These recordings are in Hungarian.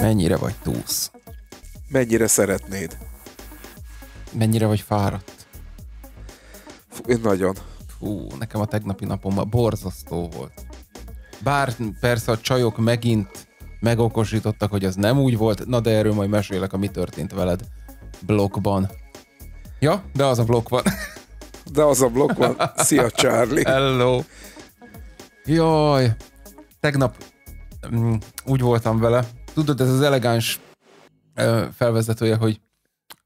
Mennyire vagy túsz? Mennyire szeretnéd? Mennyire vagy fáradt? Fú, én nagyon. Fú, nekem a tegnapi napomban borzasztó volt. Bár persze a csajok megint megokosítottak, hogy ez nem úgy volt. Na de erről majd mesélek, mi történt veled blokkban. Ja, de az a blokk van. De az a blokk van. Szia, Charlie. Hello. Jaj. Tegnap mm, úgy voltam vele. Tudod, ez az elegáns ö, felvezetője, hogy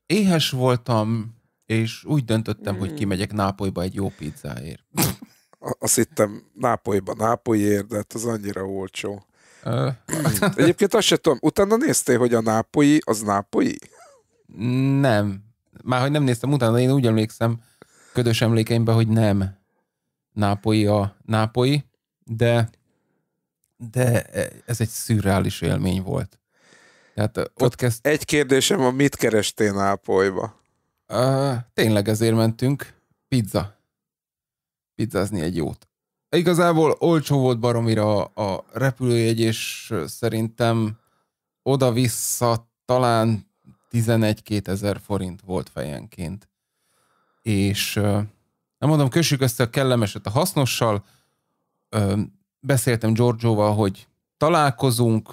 éhes voltam, és úgy döntöttem, hogy kimegyek Nápolyba egy jó pizzáért. Azt hittem Nápolyba Nápolyért, de hát az annyira olcsó. Egyébként azt sem tudom, utána néztél, hogy a nápoi az nápoi? Nem. Már hogy nem néztem utána, én úgy emlékszem ködös emlékeimben, hogy nem nápoi a nápoi, de, de ez egy szürreális élmény volt. Tehát ott kezd... Egy kérdésem van, mit kerestél Nápolyba? Uh, tényleg ezért mentünk. Pizza. Pizzázni egy jót igazából olcsó volt baromira a, repülőjegy, és szerintem oda-vissza talán 11-2 ezer forint volt fejenként. És nem mondom, kössük össze a kellemeset a hasznossal. Beszéltem Giorgioval, hogy találkozunk,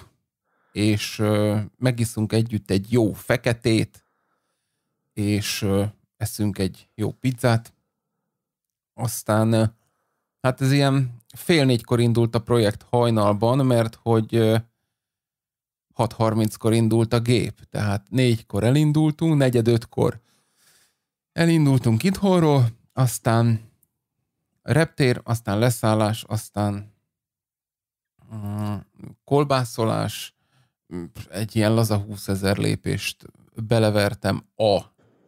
és megiszunk együtt egy jó feketét, és eszünk egy jó pizzát. Aztán Hát ez ilyen fél négykor indult a projekt hajnalban, mert hogy 6.30-kor indult a gép, tehát négykor elindultunk, negyed ötkor elindultunk itthonról, aztán reptér, aztán leszállás, aztán kolbászolás, egy ilyen laza 20 ezer lépést belevertem a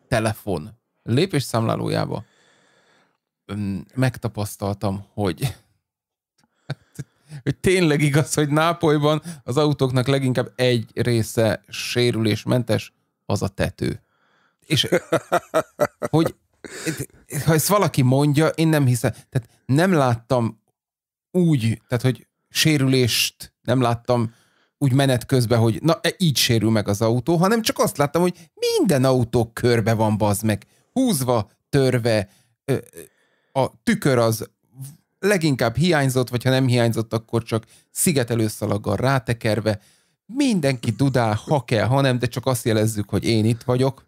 telefon lépésszámlálójába, Mm, megtapasztaltam, hogy hogy tényleg igaz, hogy Nápolyban az autóknak leginkább egy része sérülésmentes, az a tető. És hogy ha ezt valaki mondja, én nem hiszem. Tehát nem láttam úgy, tehát hogy sérülést nem láttam úgy menet közben, hogy na, e, így sérül meg az autó, hanem csak azt láttam, hogy minden autó körbe van, bazd meg. Húzva, törve, a tükör az leginkább hiányzott, vagy ha nem hiányzott, akkor csak szigetelőszalaggal rátekerve. Mindenki dudál, ha kell, ha nem, de csak azt jelezzük, hogy én itt vagyok.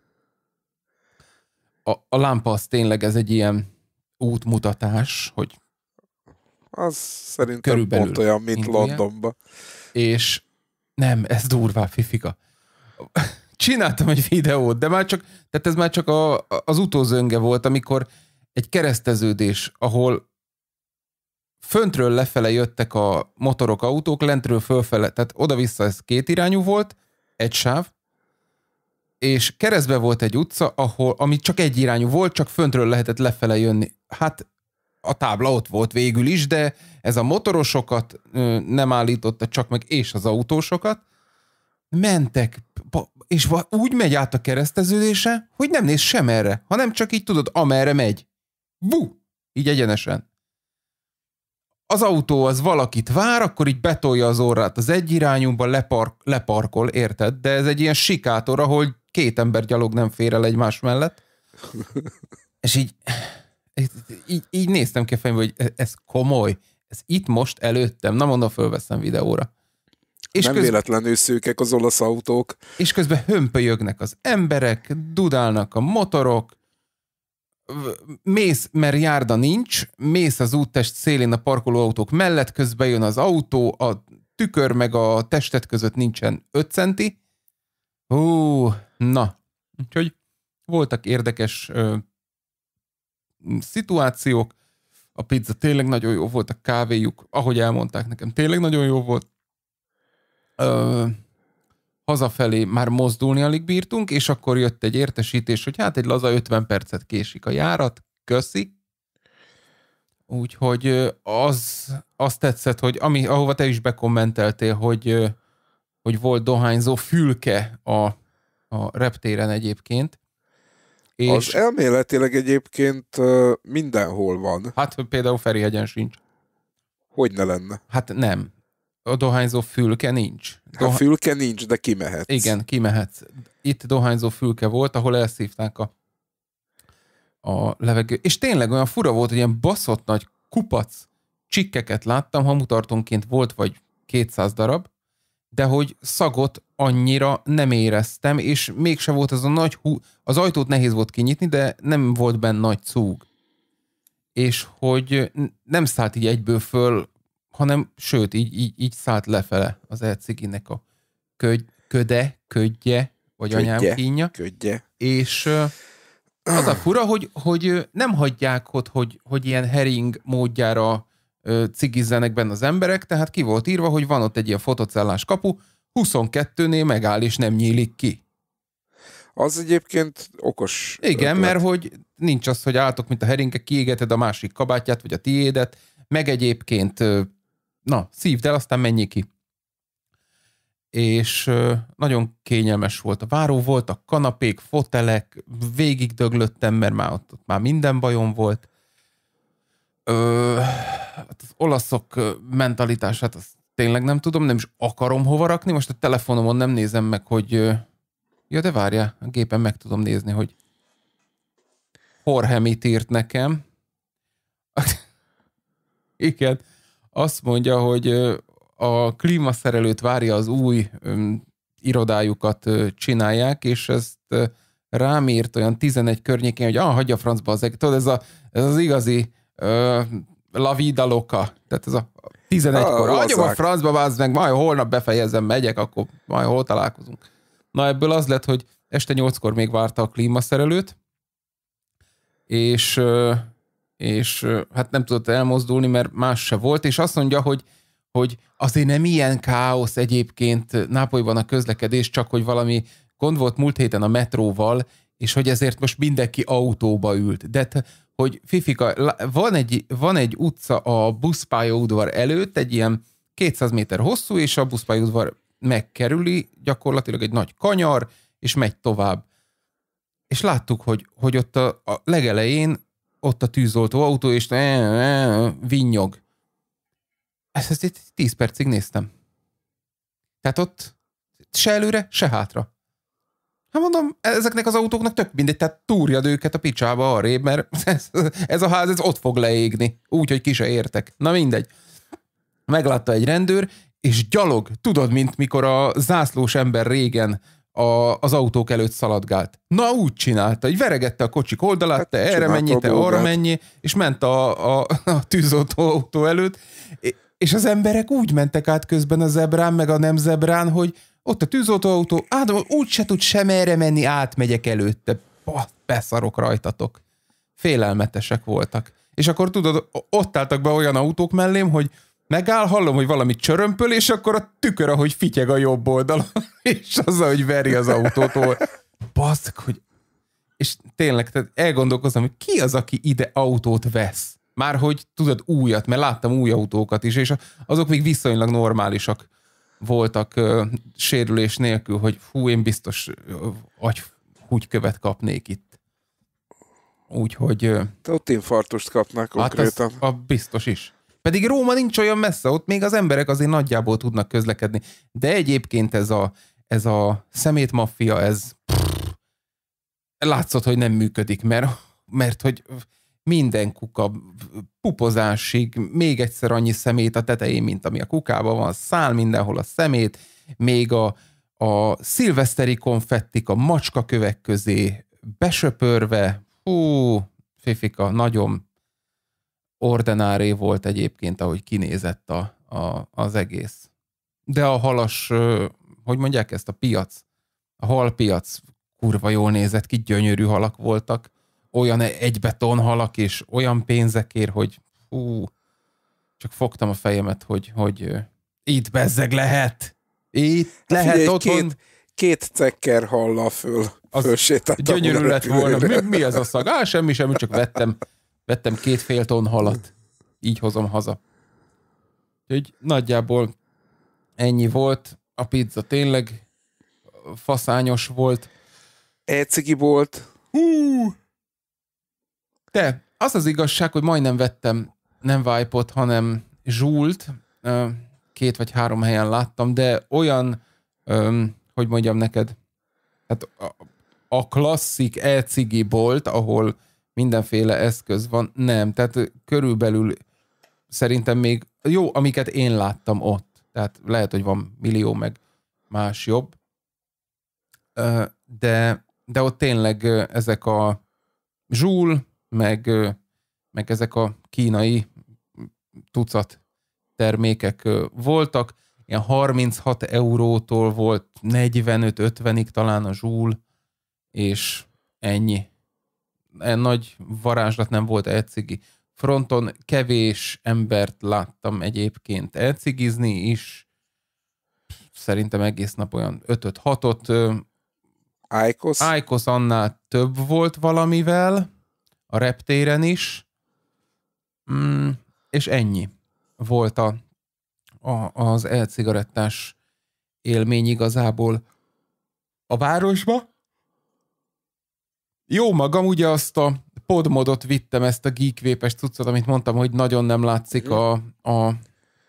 A, a lámpa az tényleg ez egy ilyen útmutatás, hogy az szerintem körülbelül pont olyan, mint londonba. És nem, ez durvá, fifika. Csináltam egy videót, de már csak, tehát ez már csak a, az utózönge volt, amikor egy kereszteződés, ahol föntről lefele jöttek a motorok, autók, lentről fölfele, tehát oda-vissza ez két irányú volt, egy sáv, és keresztbe volt egy utca, ahol, ami csak egy irányú volt, csak föntről lehetett lefele jönni. Hát a tábla ott volt végül is, de ez a motorosokat nem állította csak meg, és az autósokat. Mentek, és úgy megy át a kereszteződése, hogy nem néz sem erre, hanem csak így tudod, amerre megy. Vú! Így egyenesen. Az autó az valakit vár, akkor így betolja az orrát az egy irányúba, lepark, leparkol, érted? De ez egy ilyen sikátor, ahol két ember gyalog nem fér el egymás mellett. És így, így, így néztem ki a hogy e-, ez komoly. Ez itt most előttem. Na mondom, fölveszem videóra. És nem közben, véletlenül szűkek az olasz autók. És közben hömpölyögnek az emberek, dudálnak a motorok, mész, mert járda nincs, mész az úttest szélén a parkolóautók mellett, közben jön az autó, a tükör meg a testet között nincsen 5 centi. Hú, na. Úgyhogy voltak érdekes ö, szituációk. A pizza tényleg nagyon jó volt, a kávéjuk, ahogy elmondták nekem, tényleg nagyon jó volt. Ö, hazafelé már mozdulni alig bírtunk, és akkor jött egy értesítés, hogy hát egy laza 50 percet késik a járat, köszi. Úgyhogy az, az tetszett, hogy ami, ahova te is bekommenteltél, hogy, hogy volt dohányzó fülke a, a reptéren egyébként. És az elméletileg egyébként mindenhol van. Hát például Ferihegyen sincs. Hogy ne lenne? Hát nem, a dohányzó fülke nincs. Doha... A fülke nincs, de kimehet. Igen, kimehet. Itt dohányzó fülke volt, ahol elszívták a, a levegő. És tényleg olyan fura volt, hogy ilyen baszott nagy kupac csikkeket láttam, hamutartónként volt vagy 200 darab, de hogy szagot annyira nem éreztem, és mégse volt az a nagy hú... Az ajtót nehéz volt kinyitni, de nem volt benne nagy cúg. És hogy nem szállt így egyből föl hanem sőt, így, így, így szállt lefele az elciginek a köd, köde, ködje, vagy ködje, anyám kínja. Ködje. És az a fura, hogy, hogy nem hagyják ott, hogy, hogy ilyen hering módjára cigizzenek benne az emberek, tehát ki volt írva, hogy van ott egy ilyen fotocellás kapu, 22-nél megáll és nem nyílik ki. Az egyébként okos. Igen, ötlet. mert hogy nincs az, hogy álltok, mint a heringe, kiégeted a másik kabátját, vagy a tiédet, meg egyébként na, szívd el, aztán menjék ki. És nagyon kényelmes volt a váró, voltak kanapék, fotelek, végig döglöttem, mert már ott, ott már minden bajom volt. Ö, hát az olaszok mentalitását azt tényleg nem tudom, nem is akarom hova rakni, most a telefonomon nem nézem meg, hogy ja, de várja a gépen meg tudom nézni, hogy Horhemit írt nekem. Igen azt mondja, hogy a klímaszerelőt várja az új irodájukat csinálják, és ezt rám írt olyan 11 környékén, hogy ah, hagyja francba az Tudod, ez, a, ez az igazi uh, la vida loca. Tehát ez a 11-kor. Ah, hagyom a francba, vázd meg, majd holnap befejezem, megyek, akkor majd hol találkozunk. Na ebből az lett, hogy este 8-kor még várta a klímaszerelőt, és és hát nem tudott elmozdulni, mert más se volt, és azt mondja, hogy hogy azért nem ilyen káosz egyébként Nápolyban a közlekedés, csak hogy valami gond volt múlt héten a metróval, és hogy ezért most mindenki autóba ült. De hogy Fifika, van egy, van egy utca a buszpályaudvar előtt, egy ilyen 200 méter hosszú, és a buszpályaudvar megkerüli, gyakorlatilag egy nagy kanyar, és megy tovább. És láttuk, hogy, hogy ott a, a legelején ott a tűzoltó autó, és vinyog Ezt, ezt itt tíz percig néztem. Tehát ott se előre, se hátra. Hát mondom, ezeknek az autóknak tök mindegy, tehát túrjad őket a picsába arré, mert ez, ez a ház ez ott fog leégni, úgy, hogy ki se értek. Na mindegy. Meglátta egy rendőr, és gyalog, tudod, mint mikor a zászlós ember régen a, az autók előtt szaladgált. Na úgy csinálta, hogy veregette a kocsik oldalát, hát, te erre mennyi, te arra mennyi, és ment a, a, a tűzoltó autó előtt, és az emberek úgy mentek át közben a zebrán, meg a nem zebrán, hogy ott a tűzoltó autó, Ádám úgy se tud sem erre menni, átmegyek előtte. Bah, beszarok rajtatok. Félelmetesek voltak. És akkor tudod, ott álltak be olyan autók mellém, hogy megáll, hallom, hogy valami csörömpöl, és akkor a tükör, ahogy fityeg a jobb oldalon, és az, hogy veri az autótól. Baszk, hogy... És tényleg, tehát elgondolkozom, hogy ki az, aki ide autót vesz? Már hogy tudod, újat, mert láttam új autókat is, és azok még viszonylag normálisak voltak ö, sérülés nélkül, hogy fú, én biztos hogy agy húgykövet kapnék itt. Úgyhogy... Ö, Te ott infartust kapnak konkrétan. Hát az, a biztos is. Pedig Róma nincs olyan messze, ott még az emberek azért nagyjából tudnak közlekedni. De egyébként ez a, ez a szemétmaffia, ez pff, látszott, hogy nem működik, mert, mert hogy minden kuka pupozásig még egyszer annyi szemét a tetején, mint ami a kukában van, szál mindenhol a szemét, még a, a szilveszteri konfettik a macska kövek közé besöpörve, hú, fifika, nagyon Ordenári volt egyébként, ahogy kinézett a, a, az egész. De a halas, hogy mondják ezt, a piac, a halpiac kurva jól nézett ki, gyönyörű halak voltak, olyan egybeton halak, és olyan pénzekért, hogy hú, csak fogtam a fejemet, hogy, hogy itt bezzeg lehet. Itt hát lehet otthon. Két, két cekker hallal föl. Az gyönyörű lett volna. Mi, mi ez a szag? Á, semmi, semmi, csak vettem Vettem két fél ton halat. Így hozom haza. Úgyhogy nagyjából ennyi volt. A pizza tényleg faszányos volt. Ecigi volt. Hú! Te, az az igazság, hogy majdnem vettem nem Vájpot, hanem Zsult. Két vagy három helyen láttam, de olyan, hogy mondjam neked, hát a klasszik e-cigi bolt, ahol mindenféle eszköz van. Nem, tehát körülbelül szerintem még jó, amiket én láttam ott. Tehát lehet, hogy van millió, meg más jobb. De, de ott tényleg ezek a zsúl, meg, meg ezek a kínai tucat termékek voltak. Ilyen 36 eurótól volt 45-50-ig talán a zsúl, és ennyi. E, nagy varázslat nem volt elcigi. Fronton kevés embert láttam egyébként elcigizni is. Szerintem egész nap olyan 5-6-ot. Aikos? Aikos annál több volt valamivel, a reptéren is. Mm, és ennyi volt a, a, az elcigarettás élmény igazából a városba. Jó magam, ugye azt a podmodot vittem, ezt a geekvépes cuccot, amit mondtam, hogy nagyon nem látszik a, a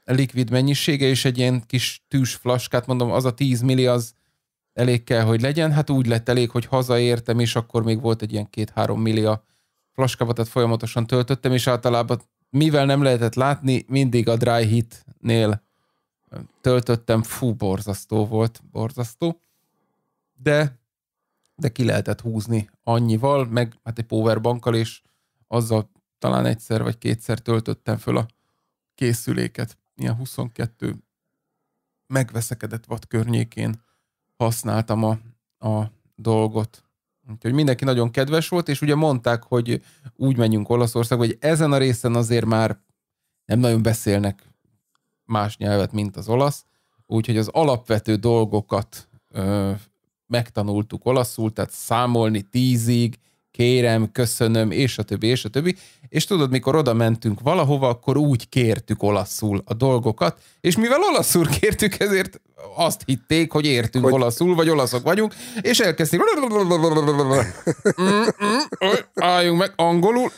likvid mennyisége, és egy ilyen kis tűs flaskát, mondom, az a 10 milli, az elég kell, hogy legyen. Hát úgy lett elég, hogy hazaértem, és akkor még volt egy ilyen 2-3 milli a flaskába, tehát folyamatosan töltöttem, és általában mivel nem lehetett látni, mindig a dry hitnél töltöttem, fú, borzasztó volt, borzasztó. De de ki lehetett húzni annyival, meg hát egy powerbankkal, és azzal talán egyszer vagy kétszer töltöttem föl a készüléket. Ilyen 22 megveszekedett watt környékén használtam a, a dolgot. Úgyhogy mindenki nagyon kedves volt, és ugye mondták, hogy úgy menjünk olaszország, hogy ezen a részen azért már nem nagyon beszélnek más nyelvet, mint az olasz, úgyhogy az alapvető dolgokat megtanultuk olaszul, tehát számolni tízig, kérem, köszönöm, és a többi, és a többi. És tudod, mikor oda mentünk valahova, akkor úgy kértük olaszul a dolgokat, és mivel olaszul kértük, ezért azt hitték, hogy értünk hogy... olaszul, vagy olaszok vagyunk, és elkezdték. álljunk meg angolul,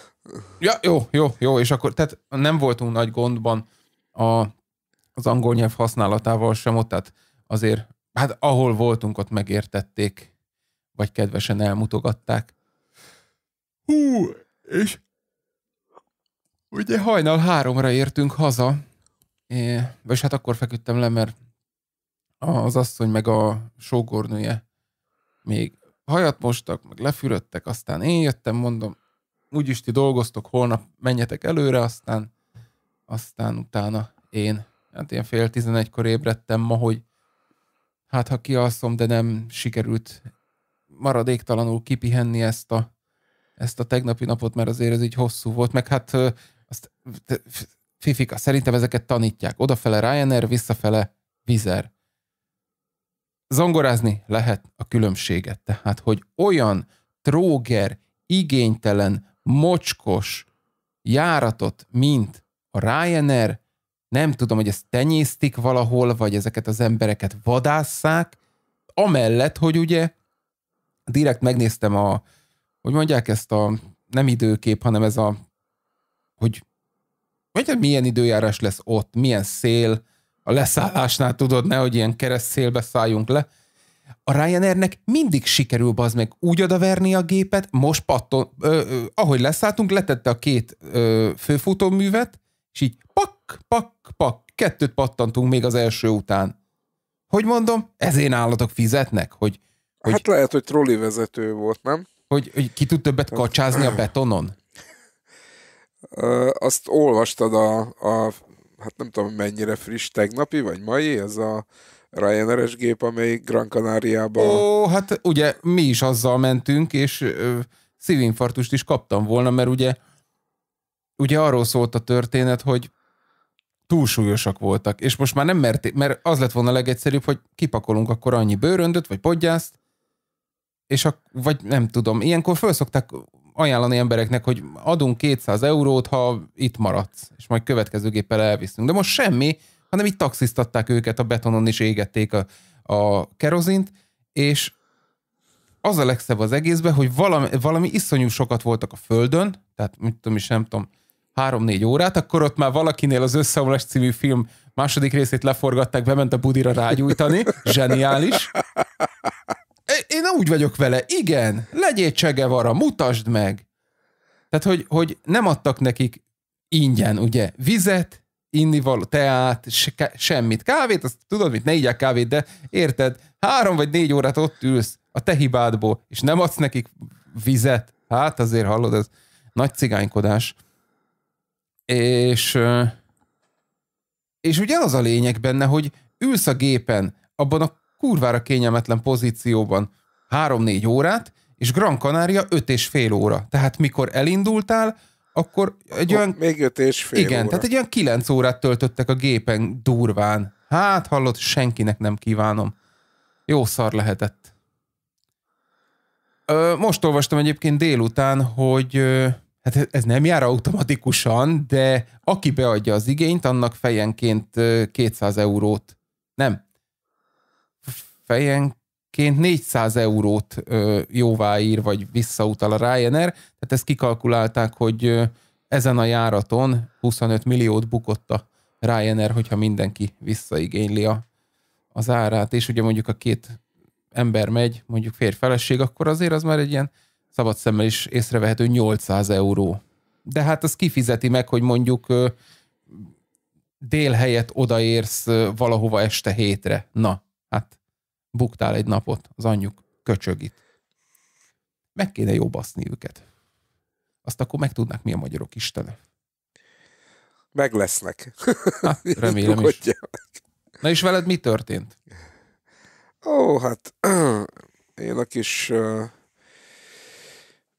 ja, jó, jó, jó, és akkor, tehát nem voltunk nagy gondban a, az angol nyelv használatával sem ott, tehát azért hát ahol voltunk, ott megértették, vagy kedvesen elmutogatták. Hú, és ugye hajnal háromra értünk haza, é, és hát akkor feküdtem le, mert az asszony meg a sógornője még hajat mostak, meg lefürödtek, aztán én jöttem, mondom, úgyis ti dolgoztok, holnap menjetek előre, aztán, aztán utána én, hát ilyen fél tizenegykor ébredtem ma, hogy hát ha kialszom, de nem sikerült maradéktalanul kipihenni ezt a, ezt a tegnapi napot, mert azért ez így hosszú volt, meg hát azt, te, Fifika, szerintem ezeket tanítják. Odafele Ryanair, visszafele Vizer. Zongorázni lehet a különbséget. Tehát, hogy olyan tróger, igénytelen, mocskos járatot, mint a Ryanair, nem tudom, hogy ezt tenyésztik valahol, vagy ezeket az embereket vadásszák, amellett, hogy ugye direkt megnéztem a, hogy mondják ezt a nem időkép, hanem ez a, hogy vagy hát milyen időjárás lesz ott, milyen szél, a leszállásnál tudod, hogy ilyen kereszt szélbe szálljunk le. A Ryanairnek mindig sikerül az meg úgy odaverni a gépet, most patton, ö, ö, ahogy leszálltunk, letette a két ö, főfutóművet, és így pak, pak, pak, kettőt pattantunk még az első után. Hogy mondom, én állatok fizetnek, hogy... hogy hát lehet, hogy trolli vezető volt, nem? Hogy, hogy ki tud többet kacsázni a betonon? Azt olvastad a, a, hát nem tudom mennyire friss tegnapi, vagy mai, ez a Ryanair-es gép, amely Gran Canaria-ba... Ó, hát ugye mi is azzal mentünk, és ö, szívinfarktust is kaptam volna, mert ugye ugye arról szólt a történet, hogy túlsúlyosak voltak, és most már nem merték, mert az lett volna legegyszerűbb, hogy kipakolunk akkor annyi bőröndöt, vagy podgyászt, és a, vagy nem tudom, ilyenkor föl szokták ajánlani embereknek, hogy adunk 200 eurót, ha itt maradsz, és majd következő géppel elviszünk. De most semmi, hanem így taxisztatták őket, a betonon is égették a, a kerozint, és az a legszebb az egészben, hogy valami, valami iszonyú sokat voltak a földön, tehát mit tudom is, nem tudom, 3-4 órát, akkor ott már valakinél az Összeomlás című film második részét leforgatták, bement a budira rágyújtani, zseniális. Én úgy vagyok vele, igen, legyél csegevara, mutasd meg. Tehát, hogy, hogy nem adtak nekik ingyen, ugye, vizet, innivaló, teát, se, semmit. Kávét, azt tudod mit, ne igyek kávét, de érted, három vagy négy órát ott ülsz a te hibádból, és nem adsz nekik vizet. Hát azért hallod, ez nagy cigánykodás. És, és ugye az a lényeg benne, hogy ülsz a gépen, abban a kurvára kényelmetlen pozícióban 3-4 órát, és Gran Canaria 5 és fél óra. Tehát mikor elindultál, akkor egy akkor olyan... Még 5 és fél Igen, óra. tehát egy olyan 9 órát töltöttek a gépen durván. Hát hallott, senkinek nem kívánom. Jó szar lehetett. Most olvastam egyébként délután, hogy Hát ez nem jár automatikusan, de aki beadja az igényt, annak fejenként 200 eurót, nem, fejenként 400 eurót jóváír, vagy visszautal a Ryanair, tehát ezt kikalkulálták, hogy ezen a járaton 25 milliót bukott a Ryanair, hogyha mindenki visszaigényli a, az árát, és ugye mondjuk a két ember megy, mondjuk férj-feleség, akkor azért az már egy ilyen szabad szemmel is észrevehető 800 euró. De hát az kifizeti meg, hogy mondjuk dél helyett odaérsz valahova este hétre. Na, hát buktál egy napot, az anyjuk köcsögít, Meg kéne jó baszni őket. Azt akkor megtudnák, mi a magyarok istene. Meg lesznek. Hát, remélem is. Na és veled mi történt? Ó, hát én a kis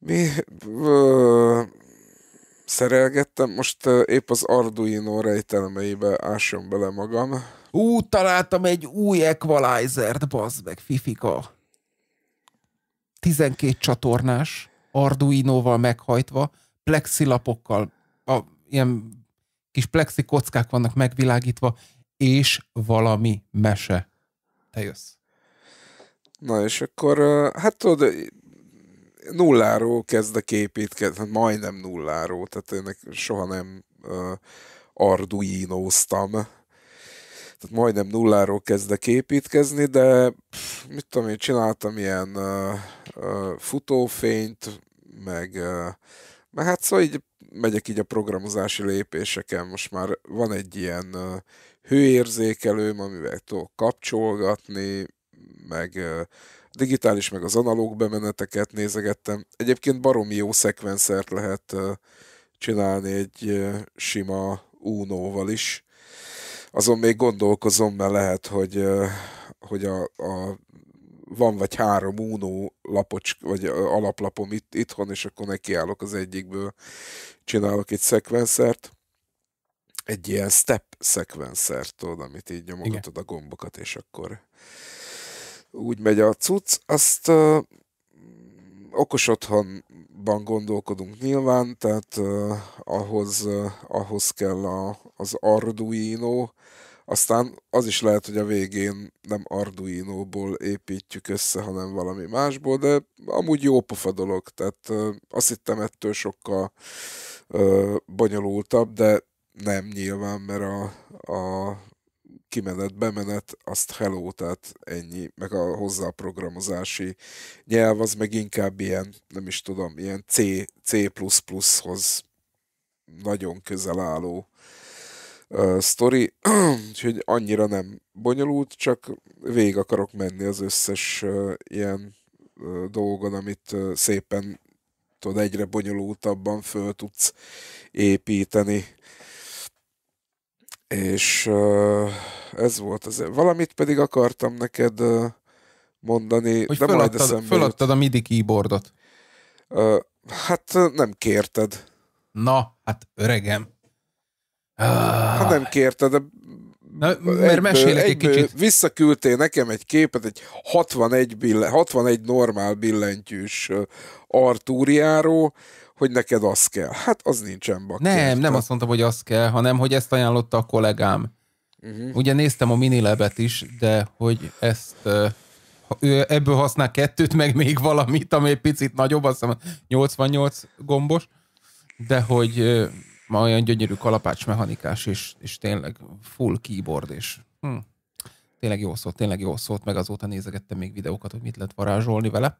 mi ö, szerelgettem, most épp az Arduino rejtelmeibe ásom bele magam. Ú, találtam egy új equalizer-t, bazd meg, fifika. 12 csatornás, Arduino-val meghajtva, plexilapokkal, a, ilyen kis plexi kockák vannak megvilágítva, és valami mese. Te jössz. Na és akkor, hát tudod, nulláról kezdek építkezni, hát majdnem nulláról, tehát én soha nem uh, arduinoztam. Tehát majdnem nulláról kezdek építkezni, de pff, mit tudom én, csináltam ilyen uh, uh, futófényt, meg uh, hát szóval így megyek így a programozási lépéseken, most már van egy ilyen uh, hőérzékelőm, amivel tudok kapcsolgatni, meg uh, digitális meg az analóg bemeneteket nézegettem. Egyébként baromi jó szekvenszert lehet csinálni egy sima Uno-val is. Azon még gondolkozom, mert lehet, hogy, hogy a, a van vagy három Uno lapocs, vagy alaplapom itt, itthon, és akkor nekiállok az egyikből, csinálok egy szekvenszert egy ilyen step szekvenszert, amit így nyomogatod Igen. a gombokat, és akkor úgy megy a cucc, azt uh, okos otthonban gondolkodunk nyilván, tehát uh, ahhoz, uh, ahhoz kell a, az Arduino, aztán az is lehet, hogy a végén nem Arduino-ból építjük össze, hanem valami másból, de amúgy jó pofa dolog, tehát uh, azt hittem ettől sokkal uh, bonyolultabb, de nem nyilván, mert a, a kimenet, bemenet, azt hello, tehát ennyi, meg a hozzá programozási nyelv, az meg inkább ilyen, nem is tudom, ilyen C, C++-hoz nagyon közel álló uh, sztori, úgyhogy annyira nem bonyolult, csak végig akarok menni az összes uh, ilyen uh, dolgon, amit uh, szépen tudod, egyre bonyolultabban föl tudsz építeni. És ez volt az. Valamit pedig akartam neked mondani, hogy de föladtad, majd eszembe Föladtad a MIDI keyboardot. Hát nem kérted. Na, hát öregem. Hát nem kérted, de Na, mert egyből, mesélek egyből egy kicsit. Visszaküldtél nekem egy képet, egy 61, billen, 61 normál billentyűs Artúriáról, hogy neked az kell. Hát az nincsen bak. Nem, nem azt mondtam, hogy az kell, hanem hogy ezt ajánlotta a kollégám. Uh-huh. Ugye néztem a minilebet is, de hogy ezt ő ebből használ kettőt, meg még valamit, ami egy picit nagyobb, azt hiszem 88 gombos, de hogy ma olyan gyönyörű kalapács mechanikás, és, és tényleg full keyboard, és hm, tényleg jó szólt, tényleg jó szólt, meg azóta nézegettem még videókat, hogy mit lehet varázsolni vele.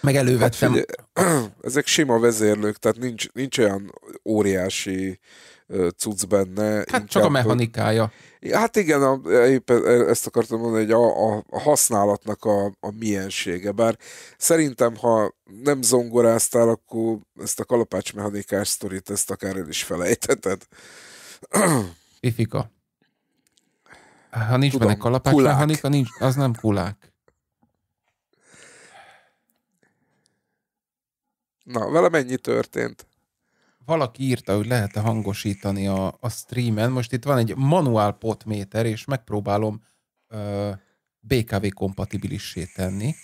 Meg elővettem. Hát ugye, ezek sima vezérlők, tehát nincs, nincs olyan óriási cucc benne. Hát inkább, csak a mechanikája. Hogy, hát igen, a, éppen ezt akartam mondani, hogy a, a, a használatnak a, a miensége. Bár szerintem, ha nem zongoráztál, akkor ezt a kalapács mechanikás sztorit, ezt akár el is felejteted. Ifika. Ha nincs Tudom, benne kalapács mechanika, nincs, az nem kulák. Na, vele mennyi történt. Valaki írta, hogy lehet-e hangosítani a, a streamen. Most itt van egy manuál potméter, és megpróbálom ö, BKV kompatibilissé tenni.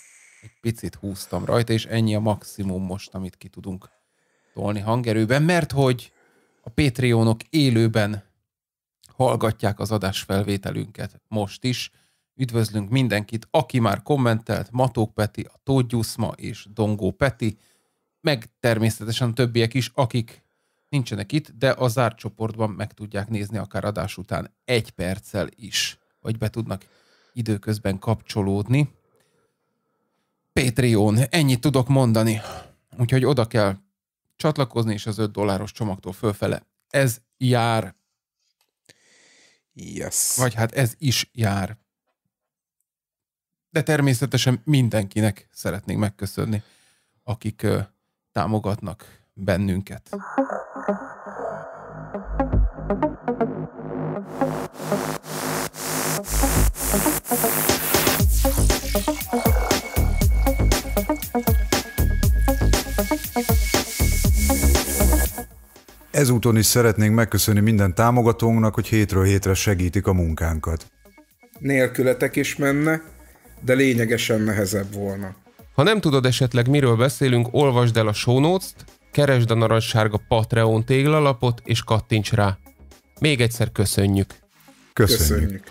Egy picit húztam rajta, és ennyi a maximum most, amit ki tudunk tolni hangerőben, mert hogy a Patreonok élőben hallgatják az adásfelvételünket most is. Üdvözlünk mindenkit, aki már kommentelt, Matók Peti, a Tóth Gyuszma és Dongó Peti meg természetesen többiek is, akik nincsenek itt, de a zárt csoportban meg tudják nézni akár adás után egy perccel is, vagy be tudnak időközben kapcsolódni. Patreon, ennyit tudok mondani. Úgyhogy oda kell csatlakozni, és az 5 dolláros csomagtól fölfele. Ez jár. Yes. Vagy hát ez is jár. De természetesen mindenkinek szeretnénk megköszönni, akik támogatnak bennünket. Ezúton is szeretnénk megköszönni minden támogatónknak, hogy hétről hétre segítik a munkánkat. Nélkületek is menne, de lényegesen nehezebb volna. Ha nem tudod esetleg miről beszélünk, olvasd el a show notes-t, keresd a narancssárga Patreon téglalapot és kattints rá. Még egyszer köszönjük. Köszönjük. köszönjük.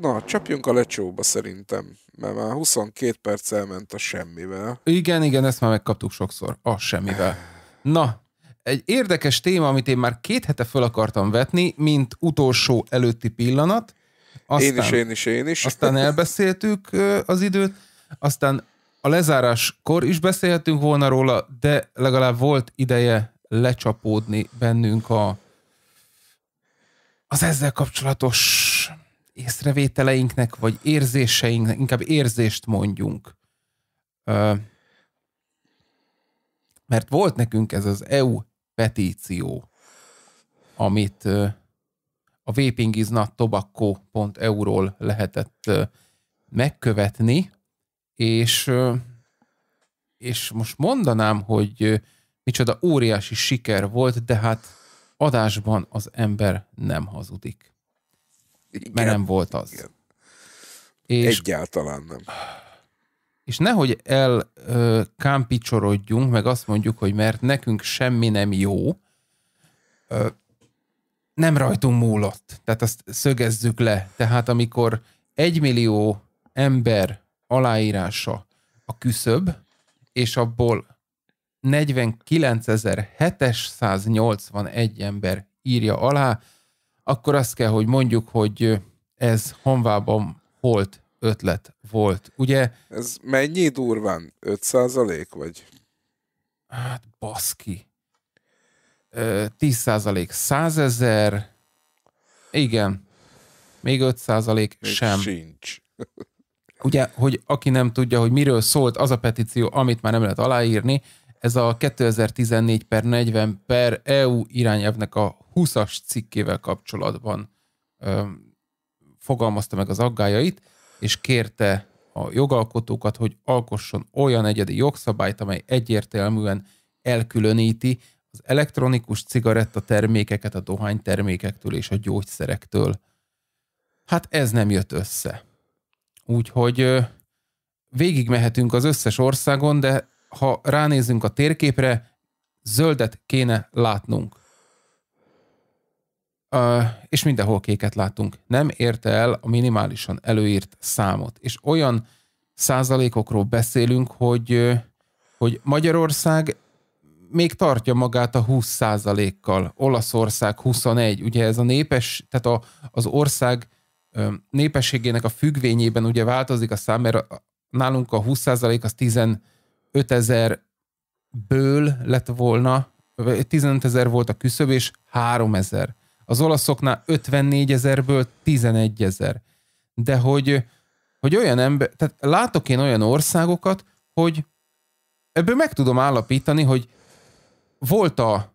Na, csapjunk a lecsóba szerintem, mert már 22 perc elment a semmivel. Igen, igen, ezt már megkaptuk sokszor, a semmivel. Na, egy érdekes téma, amit én már két hete föl akartam vetni, mint utolsó előtti pillanat, aztán, én is, én is, én is. Aztán elbeszéltük az időt, aztán a lezáráskor is beszélhetünk volna róla, de legalább volt ideje lecsapódni bennünk a az ezzel kapcsolatos észrevételeinknek, vagy érzéseinknek, inkább érzést mondjunk. Mert volt nekünk ez az EU petíció, amit a vapingiznattobaccoeu ról lehetett megkövetni, és, és most mondanám, hogy micsoda óriási siker volt, de hát adásban az ember nem hazudik. Igen, Mert nem volt az. Igen. És, Egyáltalán nem. És nehogy kámpicsorodjunk, meg azt mondjuk, hogy mert nekünk semmi nem jó, nem rajtunk múlott. Tehát azt szögezzük le. Tehát amikor egymillió ember aláírása a küszöb, és abból 49.781 ember írja alá, akkor azt kell, hogy mondjuk, hogy ez honvában holt ötlet volt, ugye? Ez mennyi durván? 5 százalék, vagy? Hát baszki. 10 százalék 100 ezer, igen, még 5 százalék sem. Sincs. Ugye, hogy aki nem tudja, hogy miről szólt az a petíció, amit már nem lehet aláírni, ez a 2014 per 40 per EU irányelvnek a 20-as cikkével kapcsolatban ö, fogalmazta meg az aggájait, és kérte a jogalkotókat, hogy alkosson olyan egyedi jogszabályt, amely egyértelműen elkülöníti az elektronikus cigaretta termékeket a Dohány termékektől és a gyógyszerektől. Hát ez nem jött össze. Úgyhogy végig mehetünk az összes országon, de ha ránézünk a térképre, zöldet kéne látnunk. Uh, és mindenhol kéket látunk. Nem érte el a minimálisan előírt számot. És olyan százalékokról beszélünk, hogy, hogy Magyarország még tartja magát a 20%-kal. Olaszország 21, ugye ez a népes, tehát a, az ország népességének a függvényében ugye változik a szám, mert nálunk a 20% az 15 ezer ből lett volna, 15 ezer volt a küszöb, és 3 ezer. Az olaszoknál 54 ezerből 11 ezer. De hogy, hogy olyan ember, tehát látok én olyan országokat, hogy ebből meg tudom állapítani, hogy volt a,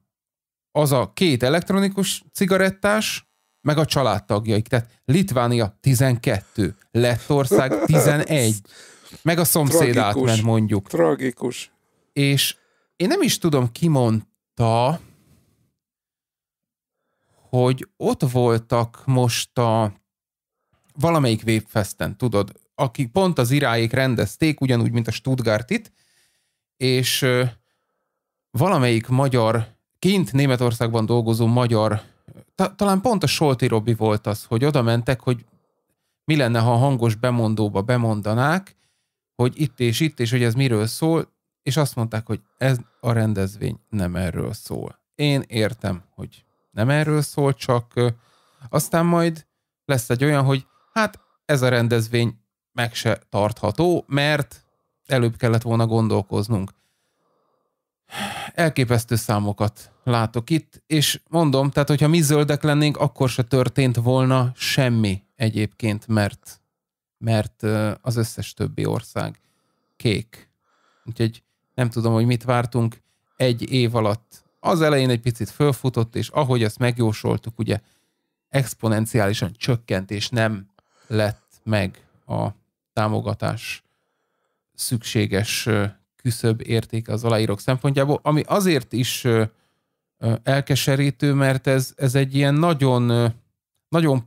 az a két elektronikus cigarettás, meg a családtagjaik. Tehát Litvánia 12, Lettország 11, meg a szomszéd tragikus, átment mondjuk. Tragikus. És én nem is tudom, ki mondta, hogy ott voltak most a valamelyik Webfesten, tudod, aki pont az iráék rendezték, ugyanúgy, mint a Stuttgartit, és valamelyik magyar, kint Németországban dolgozó magyar, ta, talán pont a Solti Robi volt az, hogy oda mentek, hogy mi lenne, ha a hangos bemondóba bemondanák, hogy itt és itt, és hogy ez miről szól, és azt mondták, hogy ez a rendezvény nem erről szól. Én értem, hogy nem erről szól, csak aztán majd lesz egy olyan, hogy hát ez a rendezvény meg se tartható, mert előbb kellett volna gondolkoznunk elképesztő számokat látok itt, és mondom, tehát hogyha mi zöldek lennénk, akkor se történt volna semmi egyébként, mert, mert az összes többi ország kék. Úgyhogy nem tudom, hogy mit vártunk egy év alatt. Az elején egy picit fölfutott, és ahogy ezt megjósoltuk, ugye exponenciálisan csökkent, és nem lett meg a támogatás szükséges küszöb értéke az aláírók szempontjából, ami azért is elkeserítő, mert ez, ez egy ilyen nagyon, nagyon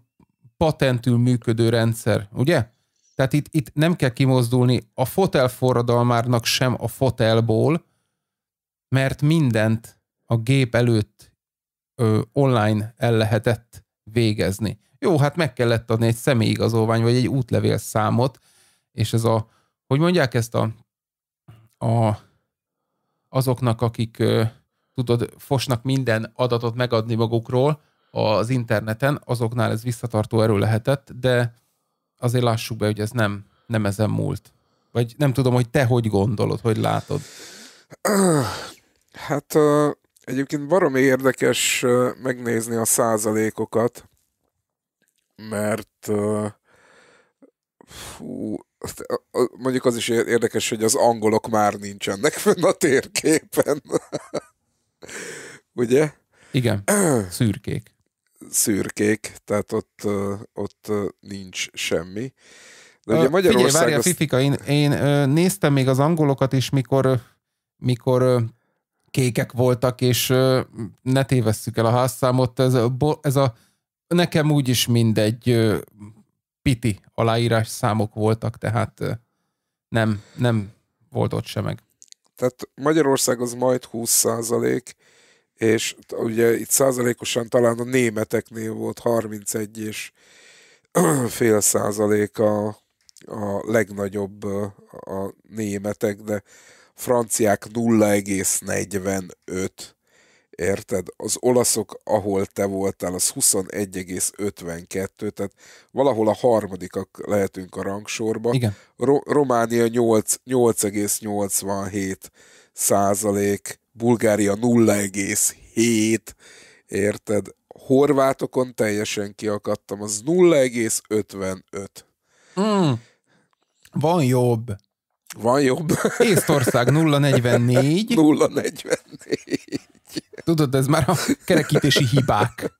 patentül működő rendszer, ugye? Tehát itt, itt nem kell kimozdulni a fotel forradalmárnak sem a fotelból, mert mindent a gép előtt ö, online el lehetett végezni. Jó, hát meg kellett adni egy személyigazolvány vagy egy útlevél számot, és ez a, hogy mondják ezt a a, azoknak, akik tudod, fosnak minden adatot megadni magukról az interneten, azoknál ez visszatartó erő lehetett, de azért lássuk be, hogy ez nem, nem ezen múlt. Vagy nem tudom, hogy te hogy gondolod, hogy látod. Hát egyébként baromi érdekes megnézni a százalékokat, mert fú, mondjuk az is érdekes, hogy az angolok már nincsenek fönn a térképen. Ugye? Igen, szürkék. Szürkék, tehát ott, ott nincs semmi. De ugye Magyarország... Figyelj, várjál, azt... Fifika, én, én néztem még az angolokat is, mikor, mikor kékek voltak, és ne tévesszük el a házszámot, ez a, ez a nekem úgyis mindegy piti aláírás számok voltak, tehát nem, nem volt ott sem meg. Tehát Magyarország az majd 20 százalék, és ugye itt százalékosan talán a németeknél volt 31 és fél százalék a, a legnagyobb a németek, de franciák 0,45 Érted? Az olaszok, ahol te voltál, az 21,52, tehát valahol a harmadikak lehetünk a rangsorban. Igen. Ro- Románia 8,87 százalék, Bulgária 0,7, érted? Horvátokon teljesen kiakadtam, az 0,55. Mm. Van jobb. Van jobb. Észtország 0,44. 0,44. Tudod, ez már a kerekítési hibák.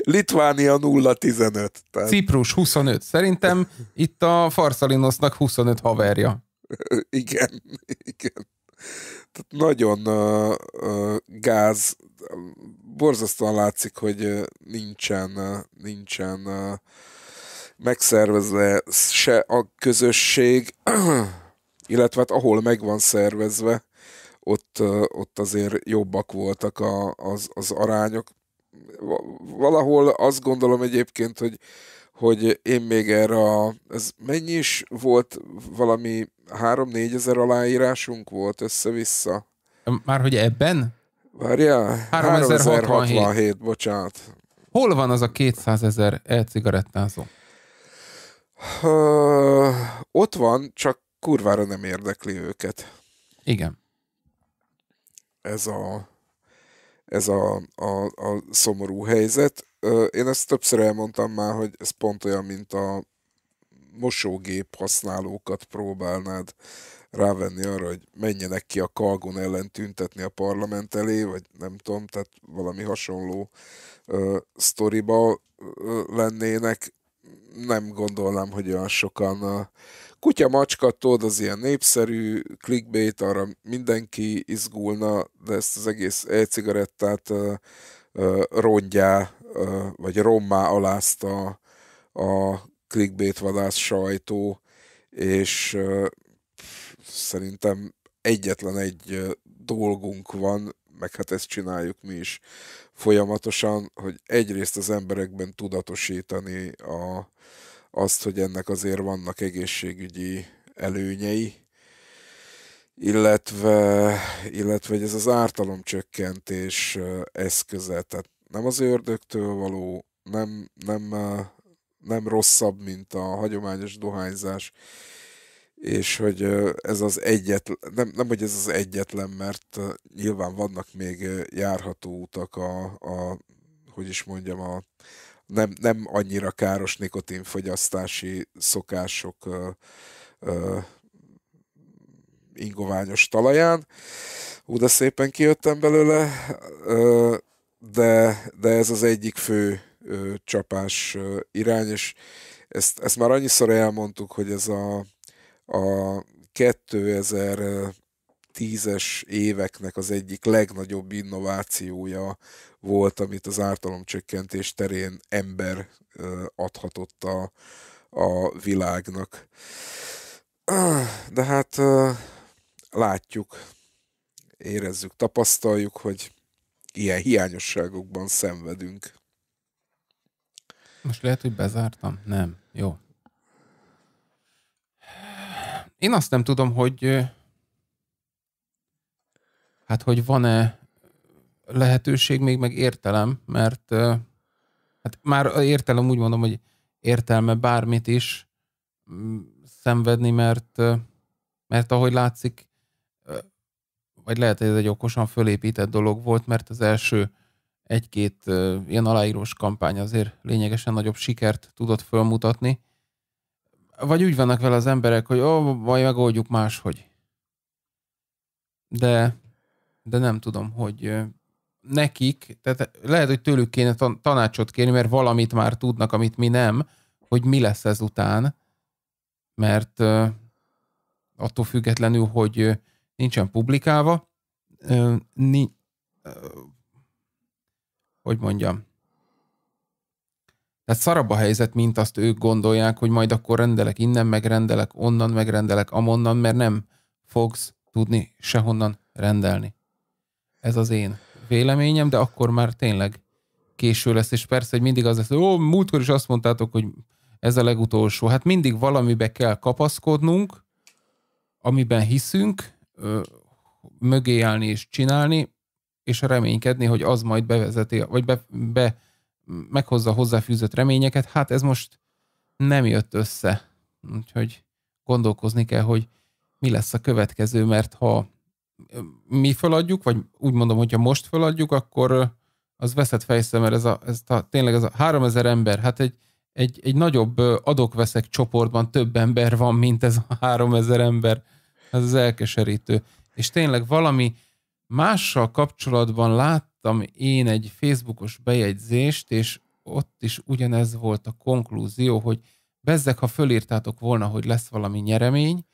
Litvánia 0-15. Tehát. Ciprus 25. Szerintem itt a farsalinosnak 25 haverja. Igen, igen. Tehát nagyon uh, uh, gáz, borzasztóan látszik, hogy nincsen, nincsen uh, megszervezve se a közösség, illetve hát ahol megvan szervezve, ott, ott azért jobbak voltak a, az, az arányok. Valahol azt gondolom egyébként, hogy, hogy én még erre a, ez mennyi is volt valami 3-4 ezer aláírásunk volt össze-vissza? Már hogy ebben? Várjál, 3067, bocsánat. Hol van az a 200 ezer e-cigarettázó? Uh, ott van, csak kurvára nem érdekli őket. Igen ez a, ez a, a, a szomorú helyzet. Én ezt többször elmondtam már, hogy ez pont olyan, mint a mosógép használókat próbálnád rávenni arra, hogy menjenek ki a Kalgon ellen tüntetni a parlament elé, vagy nem tudom, tehát valami hasonló ö, sztoriba ö, lennének. Nem gondolnám, hogy olyan sokan ö, Kutya macska, tudod, az ilyen népszerű, clickbait, arra mindenki izgulna, de ezt az egész e-cigarettát uh, uh, rongyá, uh, vagy rommá alázta a clickbait vadász sajtó, és szerintem egyetlen egy dolgunk van, meg hát ezt csináljuk mi is folyamatosan, hogy egyrészt az emberekben tudatosítani a, azt, hogy ennek azért vannak egészségügyi előnyei, illetve, illetve hogy ez az ártalomcsökkentés eszköze, tehát nem az ördögtől való, nem, nem, nem rosszabb, mint a hagyományos dohányzás, és hogy ez az egyetlen, nem, nem hogy ez az egyetlen, mert nyilván vannak még járható utak a, a hogy is mondjam, a nem, nem annyira káros nikotinfogyasztási szokások ö, ö, ingoványos talaján. Ú, de szépen kijöttem belőle, ö, de, de ez az egyik fő ö, csapás ö, irány, és ezt, ezt már annyiszor elmondtuk, hogy ez a, a 2000 2010-es éveknek az egyik legnagyobb innovációja volt, amit az ártalomcsökkentés terén ember adhatott a, a világnak. De hát látjuk, érezzük, tapasztaljuk, hogy ilyen hiányosságokban szenvedünk. Most lehet, hogy bezártam? Nem. Jó. Én azt nem tudom, hogy hát hogy van-e lehetőség még, meg értelem, mert hát már értelem úgy mondom, hogy értelme bármit is mm, szenvedni, mert, mert ahogy látszik, vagy lehet, hogy ez egy okosan fölépített dolog volt, mert az első egy-két ilyen aláírós kampány azért lényegesen nagyobb sikert tudott fölmutatni. Vagy úgy vannak vele az emberek, hogy ó, majd megoldjuk máshogy. De de nem tudom, hogy nekik, tehát lehet, hogy tőlük kéne tanácsot kérni, mert valamit már tudnak, amit mi nem, hogy mi lesz ezután, mert attól függetlenül, hogy nincsen publikálva, ni, hogy mondjam, tehát szarabb a helyzet, mint azt ők gondolják, hogy majd akkor rendelek innen, megrendelek onnan, megrendelek amonnan, mert nem fogsz tudni sehonnan rendelni. Ez az én véleményem, de akkor már tényleg késő lesz, és persze, hogy mindig az lesz, hogy ó, múltkor is azt mondtátok, hogy ez a legutolsó. Hát mindig valamibe kell kapaszkodnunk, amiben hiszünk, mögé állni és csinálni, és reménykedni, hogy az majd bevezeti, vagy be, be meghozza hozzáfűzött reményeket. Hát ez most nem jött össze. Úgyhogy gondolkozni kell, hogy mi lesz a következő, mert ha mi föladjuk, vagy úgy mondom, hogyha most föladjuk, akkor az veszett fejsze, mert ez a, ez a, tényleg ez a 3000 ember, hát egy, egy, egy nagyobb adok-veszek csoportban több ember van, mint ez a 3000 ember. Ez az elkeserítő. És tényleg valami mással kapcsolatban láttam én egy Facebookos bejegyzést, és ott is ugyanez volt a konklúzió, hogy bezzek, ha fölírtátok volna, hogy lesz valami nyeremény,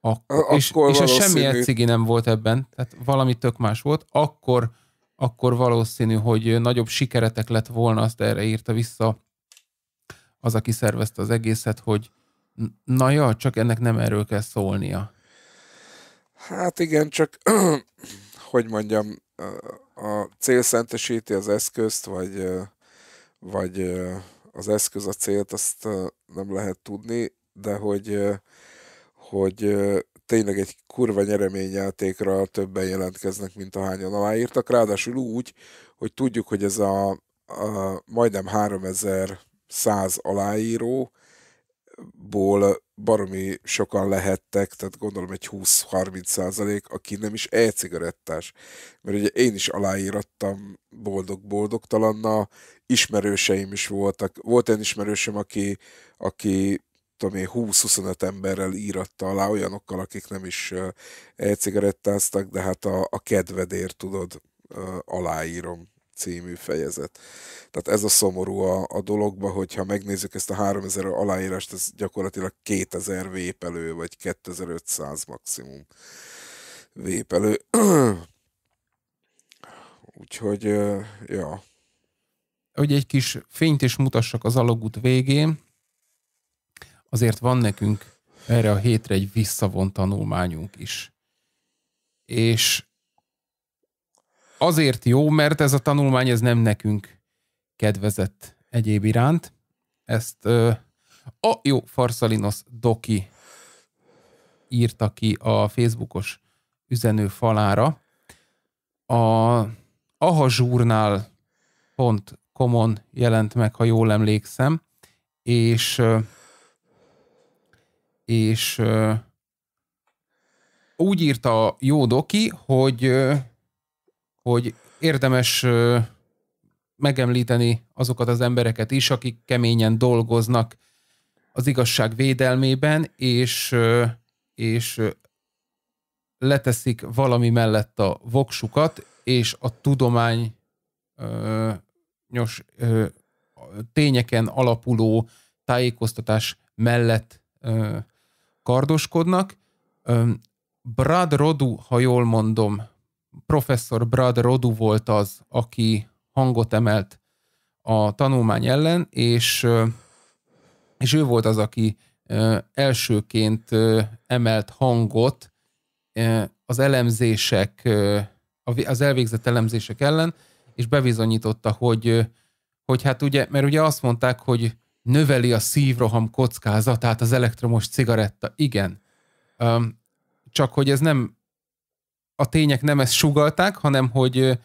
akkor, akkor és, és a semmi cigi nem volt ebben, tehát valami tök más volt, akkor, akkor valószínű, hogy nagyobb sikeretek lett volna, azt erre írta vissza az, aki szervezte az egészet, hogy na ja, csak ennek nem erről kell szólnia. Hát igen, csak hogy mondjam, a cél szentesíti az eszközt, vagy, vagy az eszköz a célt, azt nem lehet tudni, de hogy hogy tényleg egy kurva nyereményjátékra többen jelentkeznek, mint ahányan aláírtak. Ráadásul úgy, hogy tudjuk, hogy ez a, a majdnem 3100 aláíróból baromi sokan lehettek, tehát gondolom egy 20-30 százalék, aki nem is e-cigarettás. Mert ugye én is aláírattam boldog-boldogtalanna, ismerőseim is voltak. Volt egy ismerősöm, aki, aki tudom én, 20-25 emberrel íratta alá, olyanokkal, akik nem is elcigarettáztak, de hát a, a kedvedért, tudod, aláírom című fejezet. Tehát ez a szomorú a, a dologba, hogyha megnézzük ezt a 3000 aláírást, ez gyakorlatilag 2000 vépelő, vagy 2500 maximum vépelő. Úgyhogy, ja. Hogy egy kis fényt is mutassak az alagút végén, azért van nekünk erre a hétre egy visszavont tanulmányunk is. És azért jó, mert ez a tanulmány ez nem nekünk kedvezett egyéb iránt. Ezt ö, a jó Farsalinos Doki írta ki a Facebookos üzenő falára. A ahazsurnálcom pont komon jelent meg, ha jól emlékszem, és és ö, úgy írta jó doki, hogy, ö, hogy érdemes ö, megemlíteni azokat az embereket is, akik keményen dolgoznak az igazság védelmében, és, és leteszik valami mellett a voksukat, és a tudomány nyos tényeken alapuló tájékoztatás mellett kardoskodnak. Brad Rodu, ha jól mondom, professzor Brad Rodu volt az, aki hangot emelt a tanulmány ellen, és, és ő volt az, aki elsőként emelt hangot az elemzések, az elvégzett elemzések ellen, és bebizonyította, hogy, hogy hát ugye, mert ugye azt mondták, hogy növeli a szívroham kockázatát az elektromos cigaretta. Igen. Um, csak hogy ez nem, a tények nem ezt sugalták, hanem hogy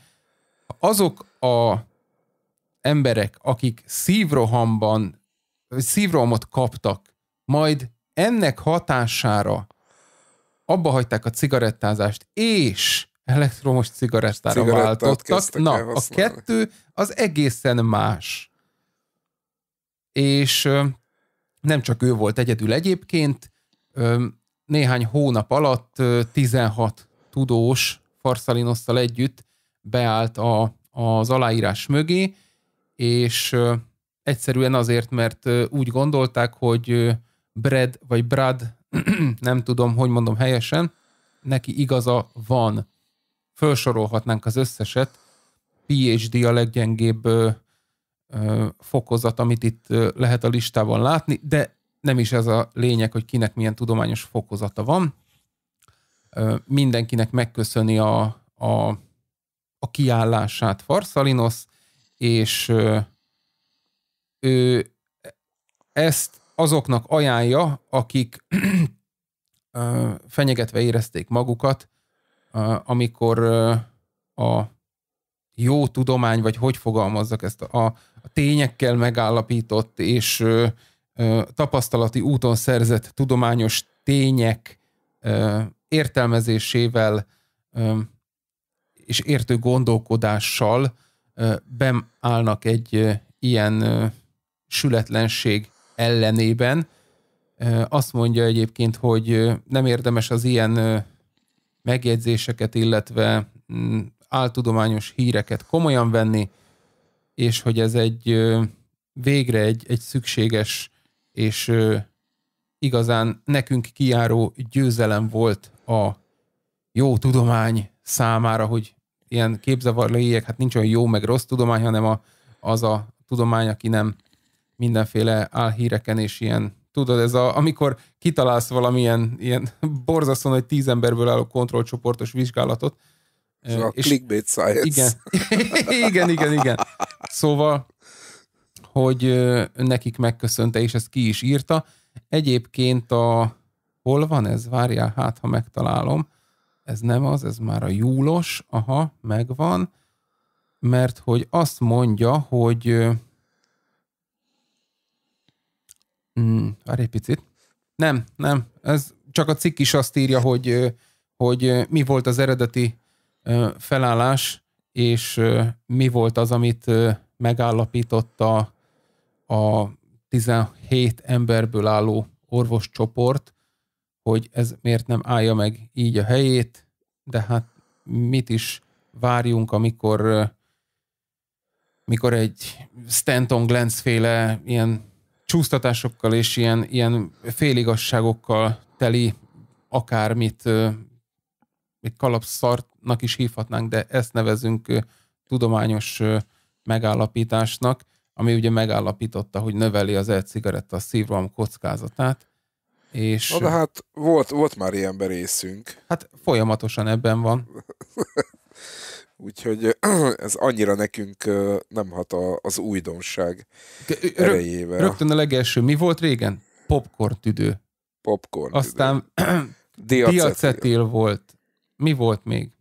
azok a emberek, akik szívrohamban, szívrohamot kaptak, majd ennek hatására abba hagyták a cigarettázást, és elektromos cigarettára Cigarettát váltottak. Na, a kettő az egészen más és nem csak ő volt egyedül egyébként, néhány hónap alatt 16 tudós Farszalinosszal együtt beállt a, az aláírás mögé, és egyszerűen azért, mert úgy gondolták, hogy Brad vagy Brad, nem tudom, hogy mondom helyesen, neki igaza van. Fölsorolhatnánk az összeset, PhD a leggyengébb fokozat, amit itt lehet a listában látni, de nem is ez a lényeg, hogy kinek milyen tudományos fokozata van. Mindenkinek megköszöni a, a, a kiállását Farszalinosz, és ő ezt azoknak ajánlja, akik fenyegetve érezték magukat, amikor a jó tudomány, vagy hogy fogalmazzak ezt a, a tényekkel megállapított és ö, ö, tapasztalati úton szerzett tudományos tények ö, értelmezésével ö, és értő gondolkodással ö, állnak egy ö, ilyen ö, sületlenség ellenében. Ö, azt mondja egyébként, hogy ö, nem érdemes az ilyen ö, megjegyzéseket, illetve mm, áltudományos híreket komolyan venni, és hogy ez egy végre egy, egy szükséges és igazán nekünk kiáró győzelem volt a jó tudomány számára, hogy ilyen képzavar hát nincs olyan jó meg rossz tudomány, hanem a, az a tudomány, aki nem mindenféle álhíreken és ilyen, tudod, ez a, amikor kitalálsz valamilyen ilyen borzasztóan, hogy tíz emberből álló kontrollcsoportos vizsgálatot, és a és clickbait science. Igen, igen, igen, igen. Szóval, hogy nekik megköszönte, és ezt ki is írta. Egyébként a... Hol van ez? Várjál, hát ha megtalálom. Ez nem az, ez már a júlos. Aha, megvan. Mert hogy azt mondja, hogy... Hmm, várj egy picit. Nem, nem. Ez csak a cikk is azt írja, hogy, hogy mi volt az eredeti felállás, és mi volt az, amit megállapította a 17 emberből álló orvoscsoport, hogy ez miért nem állja meg így a helyét, de hát mit is várjunk, amikor mikor egy Stanton Glens féle ilyen csúsztatásokkal és ilyen, ilyen féligasságokkal teli akármit, egy kalapszart tudománynak is hívhatnánk, de ezt nevezünk tudományos megállapításnak, ami ugye megállapította, hogy növeli az e-cigaretta szívrom kockázatát. És... Na de hát volt, volt már ilyen berészünk. Hát folyamatosan ebben van. Úgyhogy ez annyira nekünk nem hat a, az újdonság erejével. Rögtön a legelső. Mi volt régen? Popcorn tüdő. Popcorn Aztán diacetil. diacetil volt. Mi volt még?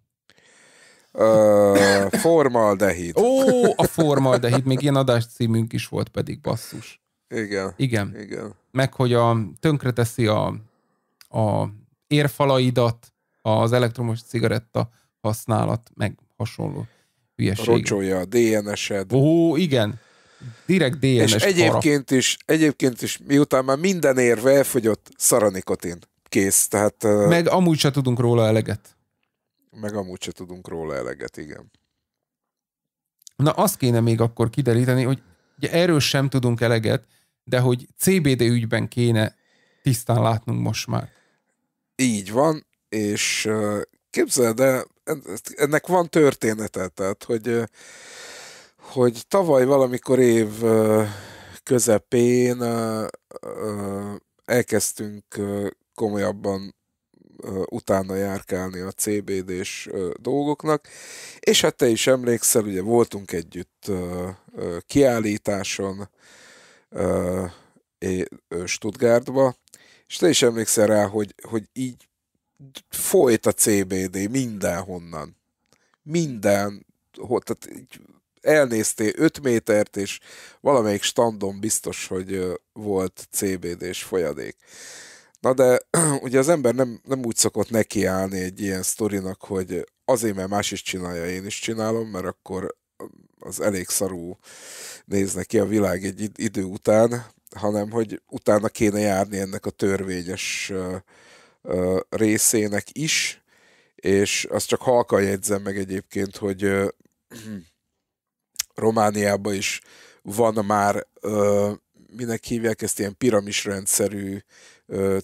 formaldehid. Ó, a formaldehid, még ilyen adás címünk is volt pedig, basszus. Igen. Igen. Igen. Meg, hogy a, tönkreteszi a, a érfalaidat, az elektromos cigaretta használat, meg hasonló hülyeség. Rocsolja a DNS-ed. Ó, igen. Direkt DNS És egyébként para. is, egyébként is, miután már minden érve elfogyott, szaranikotin. Kész. Tehát, Meg amúgy se tudunk róla eleget. Meg amúgy se tudunk róla eleget, igen. Na azt kéne még akkor kideríteni, hogy ugye erről sem tudunk eleget, de hogy CBD ügyben kéne tisztán látnunk most már. Így van, és képzeld el, ennek van története, tehát hogy, hogy tavaly valamikor év közepén elkezdtünk komolyabban utána járkálni a CBD-s dolgoknak. És hát te is emlékszel, ugye voltunk együtt kiállításon Stuttgartba, és te is emlékszel rá, hogy, hogy így folyt a CBD mindenhonnan. Minden, tehát így elnéztél 5 métert, és valamelyik standon biztos, hogy volt CBD-s folyadék. Na de ugye az ember nem, nem úgy szokott nekiállni egy ilyen sztorinak, hogy azért, mert más is csinálja, én is csinálom, mert akkor az elég szarú nézne ki a világ egy idő után, hanem hogy utána kéne járni ennek a törvényes részének is, és azt csak halkan jegyzem meg egyébként, hogy Romániában is van már, minek hívják ezt, ilyen piramisrendszerű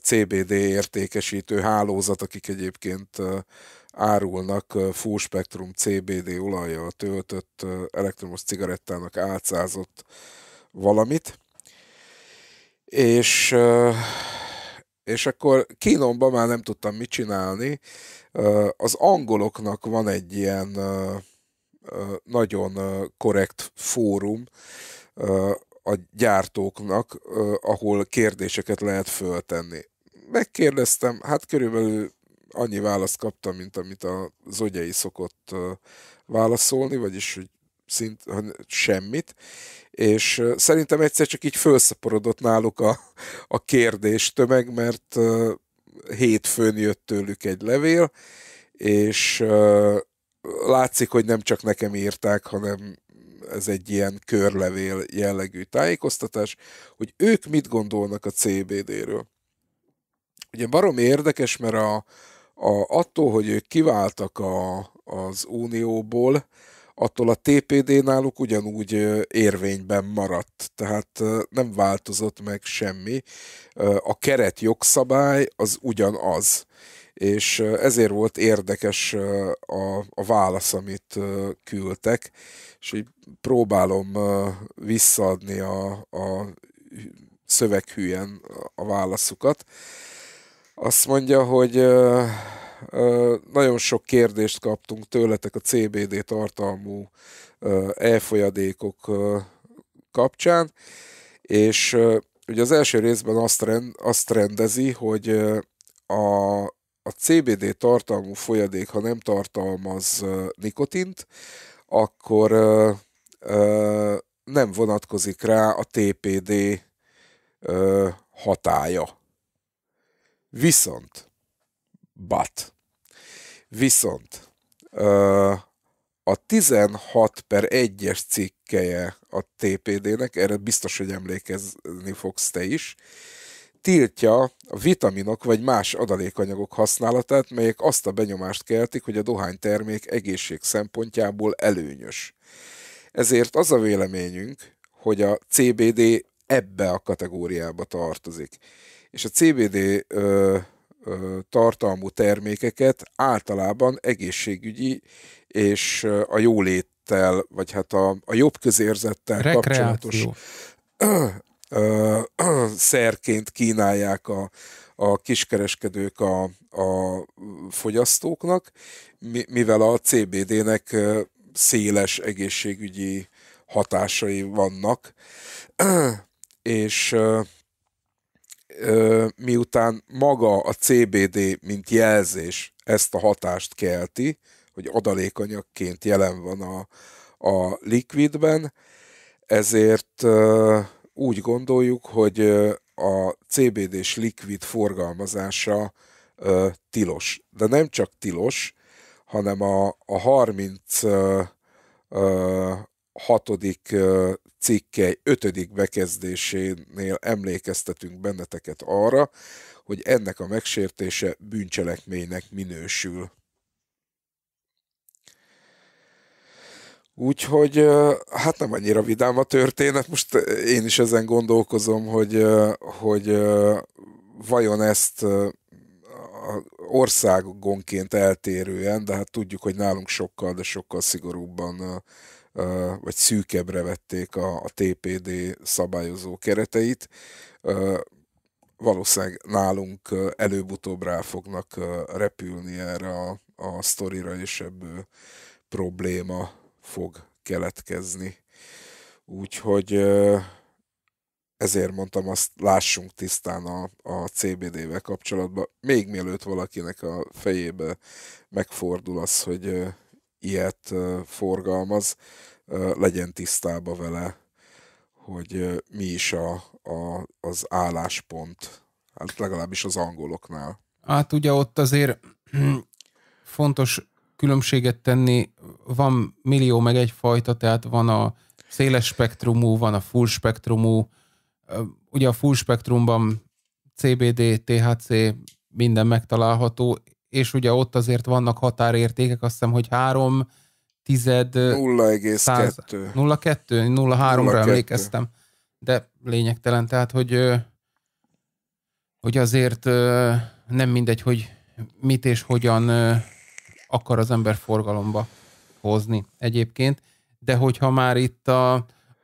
CBD értékesítő hálózat, akik egyébként árulnak full spektrum CBD olajjal töltött elektromos cigarettának átszázott valamit. És, és akkor Kínomban már nem tudtam mit csinálni. Az angoloknak van egy ilyen nagyon korrekt fórum, a gyártóknak, ahol kérdéseket lehet föltenni. Megkérdeztem, hát körülbelül annyi választ kaptam, mint amit a Zogyai szokott válaszolni, vagyis hogy szint, semmit, és szerintem egyszer csak így felszaporodott náluk a, a kérdés tömeg, mert hétfőn jött tőlük egy levél, és látszik, hogy nem csak nekem írták, hanem ez egy ilyen körlevél jellegű tájékoztatás, hogy ők mit gondolnak a CBD-ről. Ugye barom érdekes, mert a, a, attól, hogy ők kiváltak a, az Unióból, attól a TPD náluk ugyanúgy érvényben maradt, tehát nem változott meg semmi. A keret jogszabály az ugyanaz és ezért volt érdekes a, a válasz, amit küldtek, és így próbálom visszaadni a, a szöveghűen a válaszukat. Azt mondja, hogy nagyon sok kérdést kaptunk tőletek a CBD tartalmú elfolyadékok kapcsán, és ugye az első részben azt, rend, azt rendezi, hogy a a CBD tartalmú folyadék, ha nem tartalmaz nikotint, akkor nem vonatkozik rá a TPD hatája. Viszont, but, viszont a 16 per 1-es cikkeje a TPD-nek, erre biztos, hogy emlékezni fogsz te is, tiltja a vitaminok vagy más adalékanyagok használatát, melyek azt a benyomást keltik, hogy a dohánytermék egészség szempontjából előnyös. Ezért az a véleményünk, hogy a CBD ebbe a kategóriába tartozik. És a CBD ö, ö, tartalmú termékeket általában egészségügyi és a jólét vagy hát a, a jobb közérzettel Rekreáció. kapcsolatos ö, ö, szerként kínálják a, a kiskereskedők a, a fogyasztóknak, mivel a CBD-nek széles egészségügyi hatásai vannak, és miután maga a CBD, mint jelzés ezt a hatást kelti, hogy adalékanyagként jelen van a, a likvidben, ezért úgy gondoljuk, hogy a CBD-s likvid forgalmazása tilos. De nem csak tilos, hanem a, a 36. cikke 5. hatodik ötödik bekezdésénél emlékeztetünk benneteket arra, hogy ennek a megsértése bűncselekménynek minősül. Úgyhogy hát nem annyira vidám a történet, most én is ezen gondolkozom, hogy, hogy vajon ezt országonként eltérően, de hát tudjuk, hogy nálunk sokkal, de sokkal szigorúbban vagy szűkebbre vették a, a TPD szabályozó kereteit. Valószínűleg nálunk előbb-utóbb rá fognak repülni erre a, a sztorira, és ebből probléma fog keletkezni. Úgyhogy ezért mondtam azt, lássunk tisztán a, a CBD-vel kapcsolatban, még mielőtt valakinek a fejébe megfordul az, hogy ilyet forgalmaz, legyen tisztába vele, hogy mi is a, a, az álláspont, hát legalábbis az angoloknál. Hát ugye ott azért fontos különbséget tenni, van millió meg egyfajta, tehát van a széles spektrumú, van a full spektrumú, ugye a full spektrumban CBD, THC, minden megtalálható, és ugye ott azért vannak határértékek, azt hiszem, hogy három tized... 0,2. 0,2, 0,3-ra emlékeztem. De lényegtelen, tehát, hogy, hogy azért nem mindegy, hogy mit és hogyan akar az ember forgalomba hozni egyébként, de hogyha már itt a,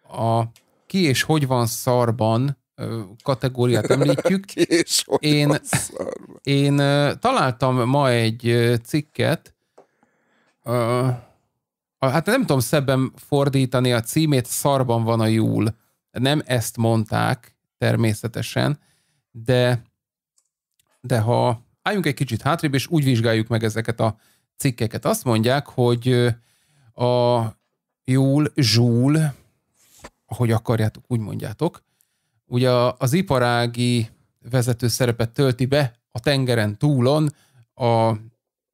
a ki és hogy van szarban kategóriát említjük. ki és hogy én, van szarban. én találtam ma egy cikket, hát nem tudom szebben fordítani a címét, szarban van a júl. Nem ezt mondták természetesen, de, de ha álljunk egy kicsit hátrébb, és úgy vizsgáljuk meg ezeket a cikkeket. Azt mondják, hogy a jól Zsúl, ahogy akarjátok, úgy mondjátok, ugye az iparági vezető szerepet tölti be a tengeren túlon a,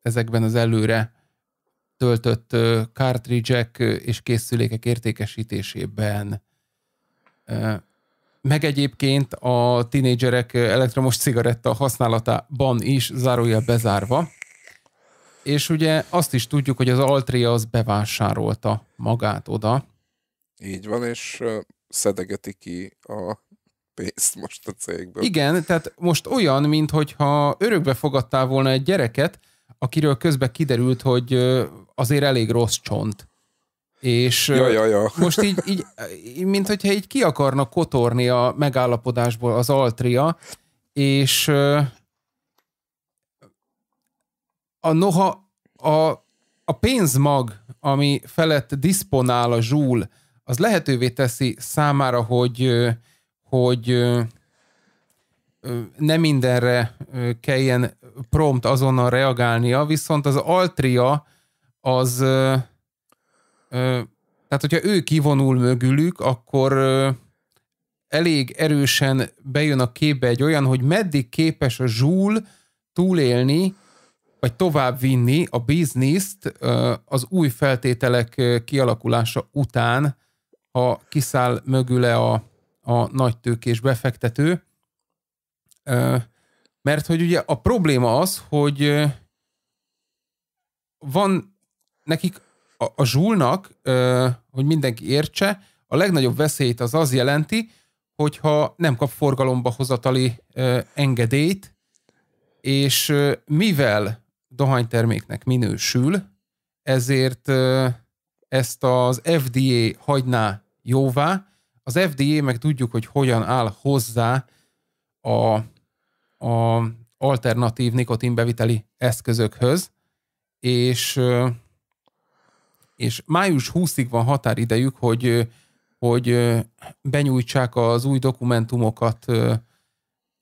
ezekben az előre töltött cartridge-ek és készülékek értékesítésében. Meg egyébként a tinédzserek elektromos cigaretta használatában is zárója bezárva és ugye azt is tudjuk, hogy az Altria az bevásárolta magát oda. Így van, és szedegeti ki a pénzt most a cégből. Igen, tehát most olyan, mintha örökbe fogadtál volna egy gyereket, akiről közben kiderült, hogy azért elég rossz csont. És ja, ja, ja. most így, így, mint hogyha így ki akarna kotorni a megállapodásból az Altria, és a noha a, a pénzmag, ami felett diszponál a zsúl, az lehetővé teszi számára, hogy, hogy nem mindenre kelljen prompt azonnal reagálnia, viszont az Altria az, tehát hogyha ő kivonul mögülük, akkor elég erősen bejön a képbe egy olyan, hogy meddig képes a zsúl túlélni vagy tovább vinni a bizniszt az új feltételek kialakulása után, ha kiszáll mögüle a, a nagy tőkés befektető. Mert hogy ugye a probléma az, hogy van nekik a, a zsúlnak, hogy mindenki értse, a legnagyobb veszélyt az az jelenti, hogyha nem kap forgalomba hozatali engedélyt, és mivel dohányterméknek minősül, ezért ezt az FDA hagyná jóvá. Az FDA meg tudjuk, hogy hogyan áll hozzá a, a alternatív nikotinbeviteli eszközökhöz, és, és május 20-ig van határidejük, hogy, hogy benyújtsák az új dokumentumokat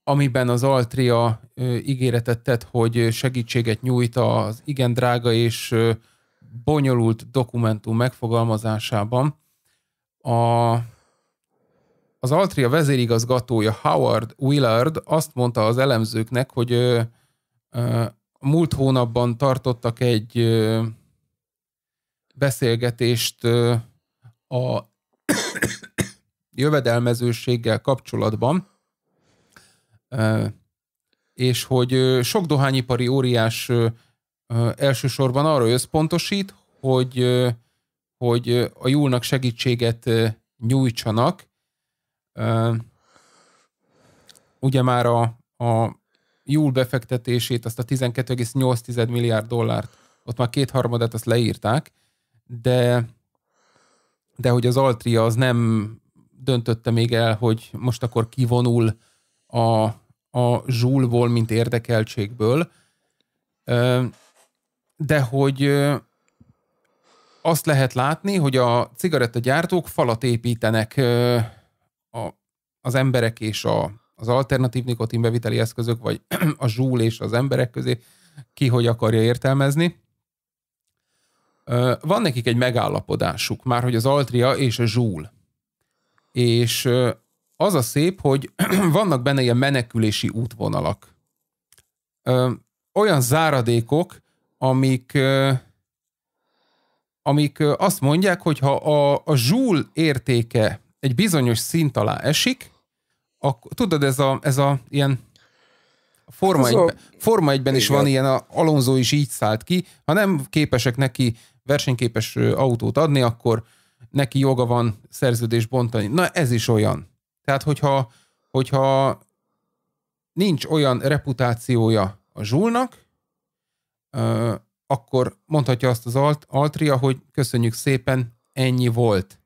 amiben az Altria ígéretet tett, hogy segítséget nyújt az igen drága és bonyolult dokumentum megfogalmazásában. A, az Altria vezérigazgatója Howard Willard azt mondta az elemzőknek, hogy ö, ö, múlt hónapban tartottak egy ö, beszélgetést ö, a jövedelmezőséggel kapcsolatban, és hogy sok dohányipari óriás elsősorban arra összpontosít, hogy, hogy a júlnak segítséget nyújtsanak. Ugye már a, a júl befektetését, azt a 12,8 milliárd dollárt, ott már kétharmadát azt leírták, de, de hogy az Altria az nem döntötte még el, hogy most akkor kivonul a, a zsúlból, mint érdekeltségből, de hogy azt lehet látni, hogy a cigarettagyártók falat építenek a, az emberek és a, az alternatív nikotinbeviteli eszközök, vagy a zsúl és az emberek közé, ki hogy akarja értelmezni. Van nekik egy megállapodásuk, már hogy az Altria és a Zsúl. És az a szép, hogy vannak benne ilyen menekülési útvonalak. Ö, olyan záradékok, amik, ö, amik ö, azt mondják, hogy ha a, a zsúl értéke egy bizonyos szint alá esik, akkor, tudod, ez a, ez a ilyen Forma, az egyben, a... Forma egyben is van ilyen, a Alonso is így szállt ki. Ha nem képesek neki versenyképes autót adni, akkor neki joga van szerződés bontani. Na ez is olyan. Tehát, hogyha, hogyha nincs olyan reputációja a zsúlnak, akkor mondhatja azt az alt, Altria, hogy köszönjük szépen, ennyi volt.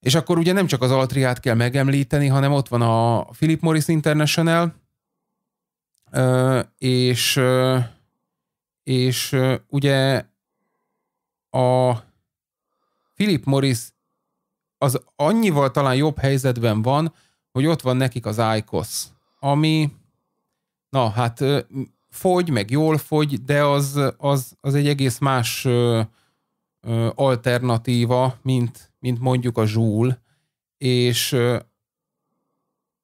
És akkor ugye nem csak az Altriát kell megemlíteni, hanem ott van a Philip Morris International, és, és ugye a Philip Morris az annyival talán jobb helyzetben van, hogy ott van nekik az ICOS, ami, na hát fogy, meg jól fogy, de az, az, az egy egész más ö, ö, alternatíva, mint, mint mondjuk a zsúl, és ö,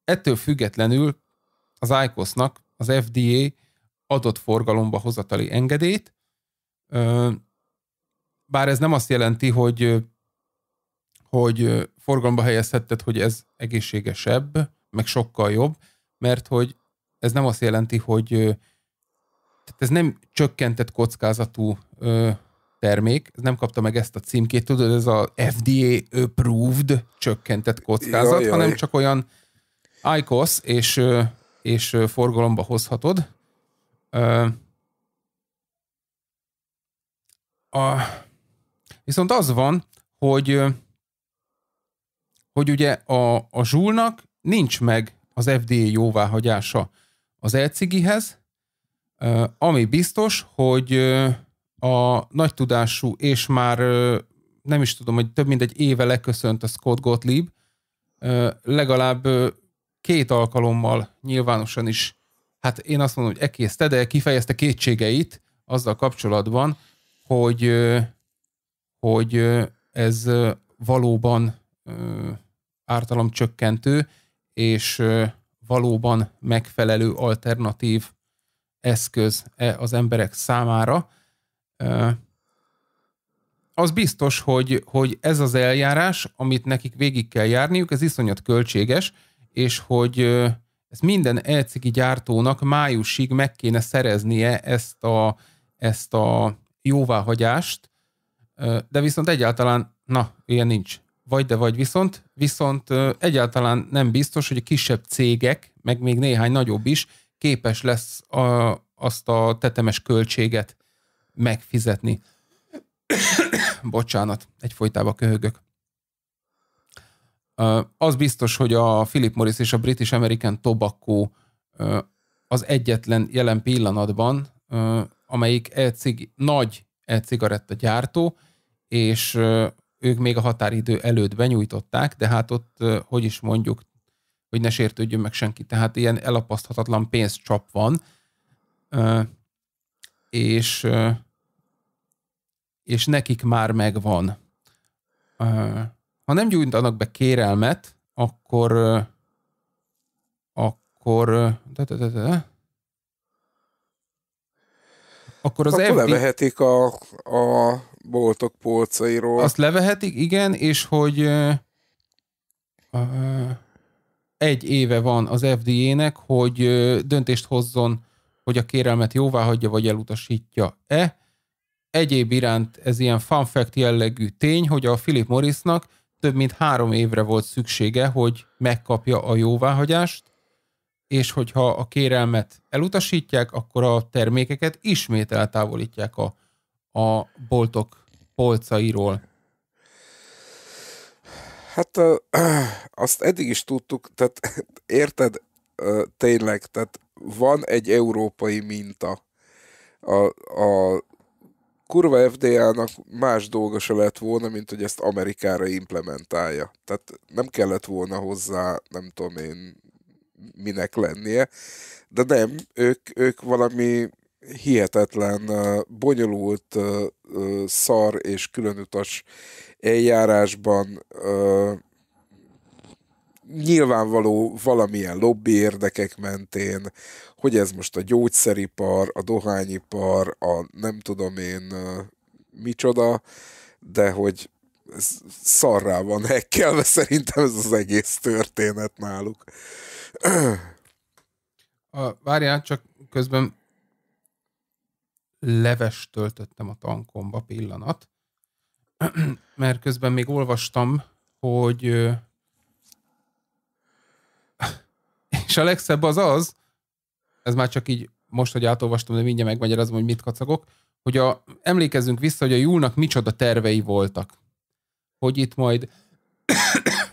ettől függetlenül az ICOS-nak az FDA adott forgalomba hozatali engedélyt, ö, bár ez nem azt jelenti, hogy hogy forgalomba helyezhetted, hogy ez egészségesebb, meg sokkal jobb, mert hogy ez nem azt jelenti, hogy tehát ez nem csökkentett kockázatú ö, termék, ez nem kapta meg ezt a címkét, tudod, ez a FDA approved csökkentett kockázat, jaj, jaj. hanem csak olyan ICOS és, és forgalomba hozhatod. Ö, a, viszont az van, hogy hogy ugye a, a zsúlnak nincs meg az FDA jóváhagyása az elcigihez, ami biztos, hogy a nagy tudású, és már nem is tudom, hogy több mint egy éve leköszönt a Scott Gottlieb, legalább két alkalommal nyilvánosan is, hát én azt mondom, hogy ekészte, de kifejezte kétségeit azzal kapcsolatban, hogy, hogy ez valóban ártalom csökkentő és valóban megfelelő alternatív eszköz e az emberek számára. Az biztos, hogy, hogy ez az eljárás, amit nekik végig kell járniuk, ez iszonyat költséges, és hogy ez minden elcigi gyártónak májusig meg kéne szereznie ezt a, ezt a jóváhagyást, de viszont egyáltalán, na, ilyen nincs vagy de vagy viszont, viszont egyáltalán nem biztos, hogy a kisebb cégek, meg még néhány nagyobb is képes lesz a, azt a tetemes költséget megfizetni. Bocsánat, egyfolytában köhögök. Az biztos, hogy a Philip Morris és a British American Tobacco az egyetlen jelen pillanatban, amelyik e-cig, nagy e-cigaretta gyártó, és ők még a határidő előtt benyújtották, de hát ott, hogy is mondjuk, hogy ne sértődjön meg senki, tehát ilyen elapaszthatatlan pénzcsap van, és, és nekik már megvan. Ha nem gyújtanak be kérelmet, akkor akkor de, de, de, de, akkor az akkor FD... levehetik a, a boltok polcairól. Azt levehetik, igen, és hogy uh, uh, egy éve van az FDA-nek, hogy uh, döntést hozzon, hogy a kérelmet jóvá hagyja, vagy elutasítja-e. Egyéb iránt ez ilyen fun fact jellegű tény, hogy a Philip Morrisnak több mint három évre volt szüksége, hogy megkapja a jóváhagyást, és hogyha a kérelmet elutasítják, akkor a termékeket ismét eltávolítják a a boltok polcairól? Hát azt eddig is tudtuk, tehát érted, tényleg, tehát van egy európai minta. A, a kurva FDA-nak más dolga se lett volna, mint hogy ezt Amerikára implementálja. Tehát nem kellett volna hozzá, nem tudom én, minek lennie, de nem, ők, ők valami hihetetlen, bonyolult, szar és különutas eljárásban nyilvánvaló valamilyen lobby érdekek mentén, hogy ez most a gyógyszeripar, a dohányipar, a nem tudom én micsoda, de hogy szarrá van hekkelve szerintem ez az egész történet náluk. A, várjál, csak közben leves töltöttem a tankomba pillanat, mert közben még olvastam, hogy és a legszebb az az, ez már csak így most, hogy átolvastam, de mindjárt megmagyarázom, hogy mit kacagok, hogy a, emlékezzünk vissza, hogy a Júlnak micsoda tervei voltak. Hogy itt majd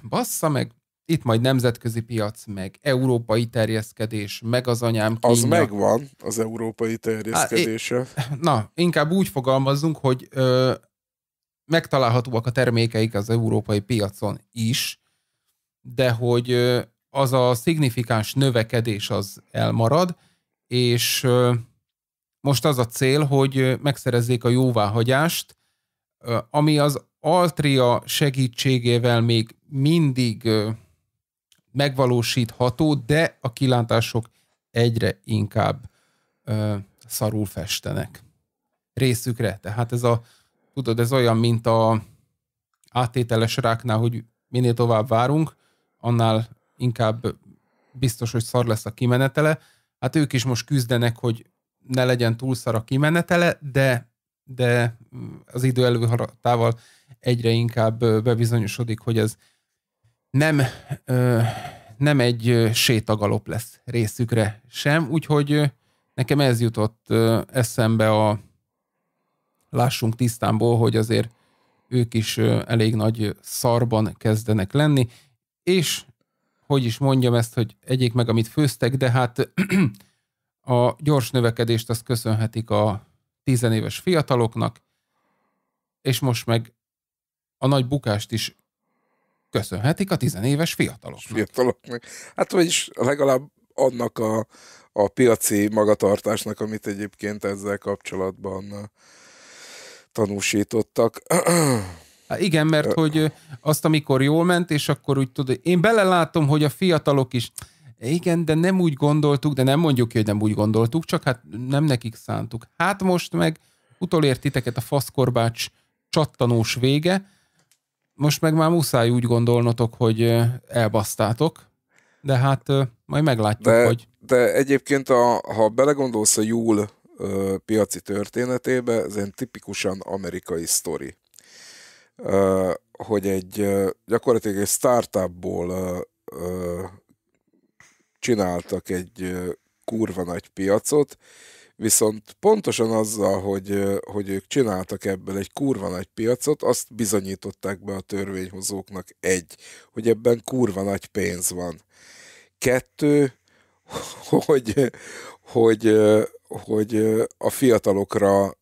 bassza meg, itt majd nemzetközi piac, meg európai terjeszkedés, meg az anyám kínja. Az megvan, az európai terjeszkedése. Há, na, inkább úgy fogalmazzunk, hogy ö, megtalálhatóak a termékeik az európai piacon is, de hogy ö, az a szignifikáns növekedés az elmarad, és ö, most az a cél, hogy megszerezzék a jóváhagyást, ö, ami az Altria segítségével még mindig megvalósítható, de a kilátások egyre inkább ö, szarul festenek részükre. Tehát ez a, tudod, ez olyan, mint a áttételes ráknál, hogy minél tovább várunk, annál inkább biztos, hogy szar lesz a kimenetele. Hát ők is most küzdenek, hogy ne legyen túl szar a kimenetele, de, de az idő előhaladtával egyre inkább bebizonyosodik, hogy ez nem, ö, nem egy sétagalop lesz részükre sem, úgyhogy nekem ez jutott eszembe a lássunk tisztánból, hogy azért ők is elég nagy szarban kezdenek lenni, és hogy is mondjam ezt, hogy egyék meg, amit főztek, de hát a gyors növekedést azt köszönhetik a tizenéves fiataloknak, és most meg a nagy bukást is köszönhetik a tizenéves fiataloknak. Fiataloknak. Hát vagyis legalább annak a, a piaci magatartásnak, amit egyébként ezzel kapcsolatban uh, tanúsítottak. Hát igen, mert hogy azt, amikor jól ment, és akkor úgy tudod, én belelátom, hogy a fiatalok is, igen, de nem úgy gondoltuk, de nem mondjuk ki, hogy nem úgy gondoltuk, csak hát nem nekik szántuk. Hát most meg utolért titeket a faszkorbács csattanós vége, most meg már muszáj úgy gondolnotok, hogy elbasztátok, de hát majd meglátjuk, de, hogy... De egyébként, a, ha belegondolsz a Júl ö, piaci történetébe, ez egy tipikusan amerikai sztori. Ö, hogy egy ö, gyakorlatilag egy startupból ö, ö, csináltak egy ö, kurva nagy piacot, Viszont pontosan azzal, hogy, hogy ők csináltak ebből egy kurva nagy piacot, azt bizonyították be a törvényhozóknak egy, hogy ebben kurva nagy pénz van. Kettő, hogy, hogy, hogy a fiatalokra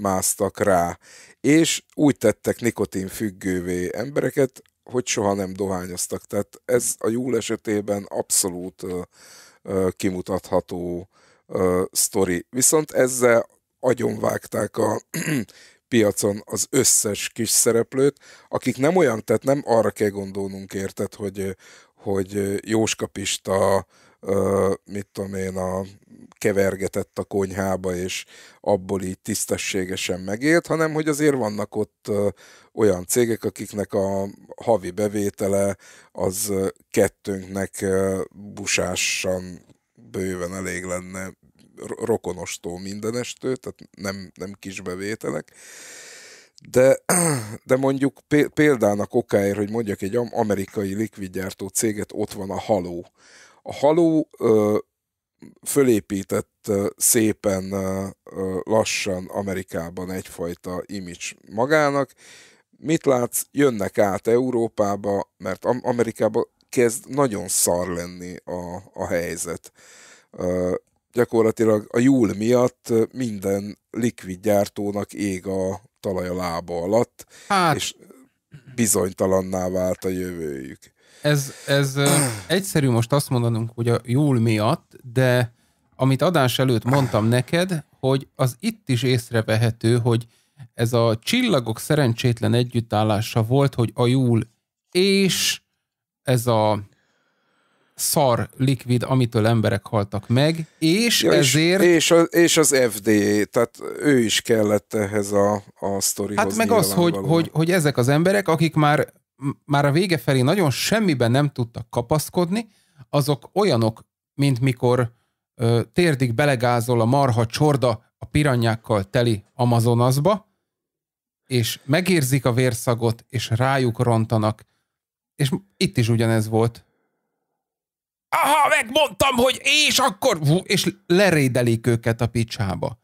másztak rá, és úgy tettek nikotinfüggővé embereket, hogy soha nem dohányoztak. Tehát ez a jól esetében abszolút kimutatható ö, sztori. Viszont ezzel agyonvágták a piacon az összes kis szereplőt, akik nem olyan, tehát nem arra kell gondolnunk, érted, hogy, hogy Jóska Pista, Uh, mit tudom én, a kevergetett a konyhába, és abból így tisztességesen megélt, hanem hogy azért vannak ott olyan cégek, akiknek a havi bevétele az kettőnknek uh, busásan bőven elég lenne rokonostól mindenestől, tehát nem, nem kis bevételek, De, de mondjuk példának okáért, hogy mondjak egy amerikai likvidgyártó céget, ott van a haló. A haló fölépített szépen lassan Amerikában egyfajta image magának. Mit látsz? Jönnek át Európába, mert Amerikában kezd nagyon szar lenni a, a helyzet gyakorlatilag a júl miatt minden likvid gyártónak ég a talaj a lába alatt, hát, és bizonytalanná vált a jövőjük. Ez, ez egyszerű most azt mondanunk, hogy a júl miatt, de amit adás előtt mondtam neked, hogy az itt is észrevehető, hogy ez a csillagok szerencsétlen együttállása volt, hogy a júl és ez a szar likvid, amitől emberek haltak meg, és ja, ezért... És, és az FDA, e, tehát ő is kellett ehhez a, a sztorihoz. Hát meg az, hogy, hogy, hogy ezek az emberek, akik már, már a vége felé nagyon semmiben nem tudtak kapaszkodni, azok olyanok, mint mikor ö, térdig belegázol a marha csorda a piranyákkal teli Amazonasba, és megérzik a vérszagot, és rájuk rontanak. És itt is ugyanez volt aha, megmondtam, hogy és akkor, és lerédelik őket a picsába.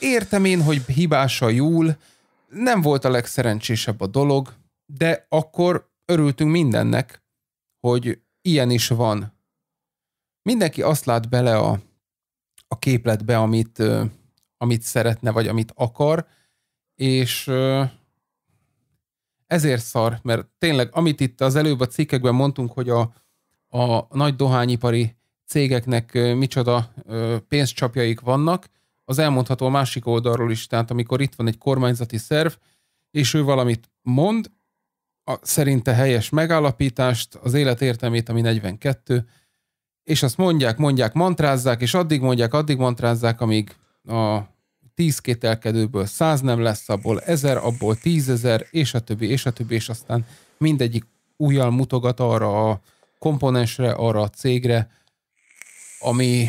Értem én, hogy hibás a júl, nem volt a legszerencsésebb a dolog, de akkor örültünk mindennek, hogy ilyen is van. Mindenki azt lát bele a, a képletbe, amit, amit szeretne, vagy amit akar, és ezért szar, mert tényleg, amit itt az előbb a cikkekben mondtunk, hogy a, a nagy dohányipari cégeknek micsoda pénzcsapjaik vannak, az elmondható a másik oldalról is, tehát amikor itt van egy kormányzati szerv, és ő valamit mond, a szerinte helyes megállapítást, az élet értelmét, ami 42, és azt mondják, mondják, mantrázzák, és addig mondják, addig mantrázzák, amíg a tíz kételkedőből száz nem lesz, abból ezer, abból tízezer, és a többi, és a többi, és aztán mindegyik újjal mutogat arra a komponensre, arra a cégre, ami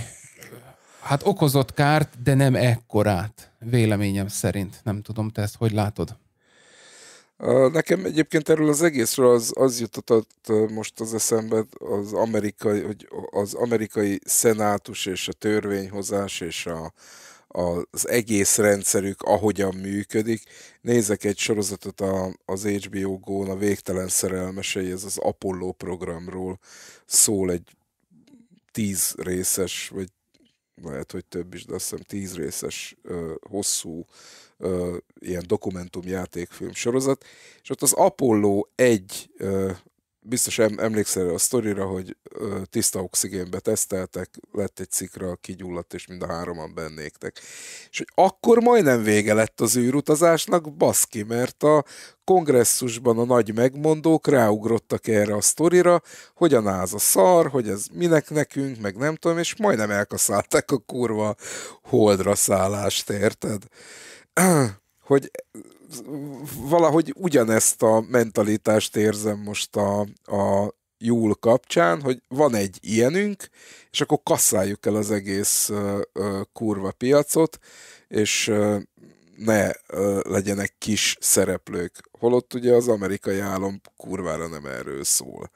hát okozott kárt, de nem ekkorát, véleményem szerint. Nem tudom, te ezt hogy látod? Nekem egyébként erről az egészről az, az jutott most az eszembe az amerikai, hogy az amerikai szenátus és a törvényhozás és a, az egész rendszerük, ahogyan működik. Nézek egy sorozatot a, az HBO Go-n, a Végtelen Szerelmesei, ez az Apollo programról szól egy tíz részes, vagy lehet, hogy több is, de azt hiszem tíz részes, hosszú ilyen dokumentumjátékfilm sorozat, és ott az Apollo 1 biztos emlékszel a sztorira, hogy tiszta oxigénbe teszteltek, lett egy cikra, kigyulladt, és mind a hároman bennéktek. És hogy akkor majdnem vége lett az űrutazásnak, baszki, mert a kongresszusban a nagy megmondók ráugrottak erre a sztorira, hogy a a szar, hogy ez minek nekünk, meg nem tudom, és majdnem elkaszálták a kurva holdra szállást, érted? hogy valahogy ugyanezt a mentalitást érzem most a, a Júl kapcsán, hogy van egy ilyenünk, és akkor kasszáljuk el az egész uh, uh, kurva piacot, és uh, ne uh, legyenek kis szereplők. Holott ugye az amerikai álom kurvára nem erről szól.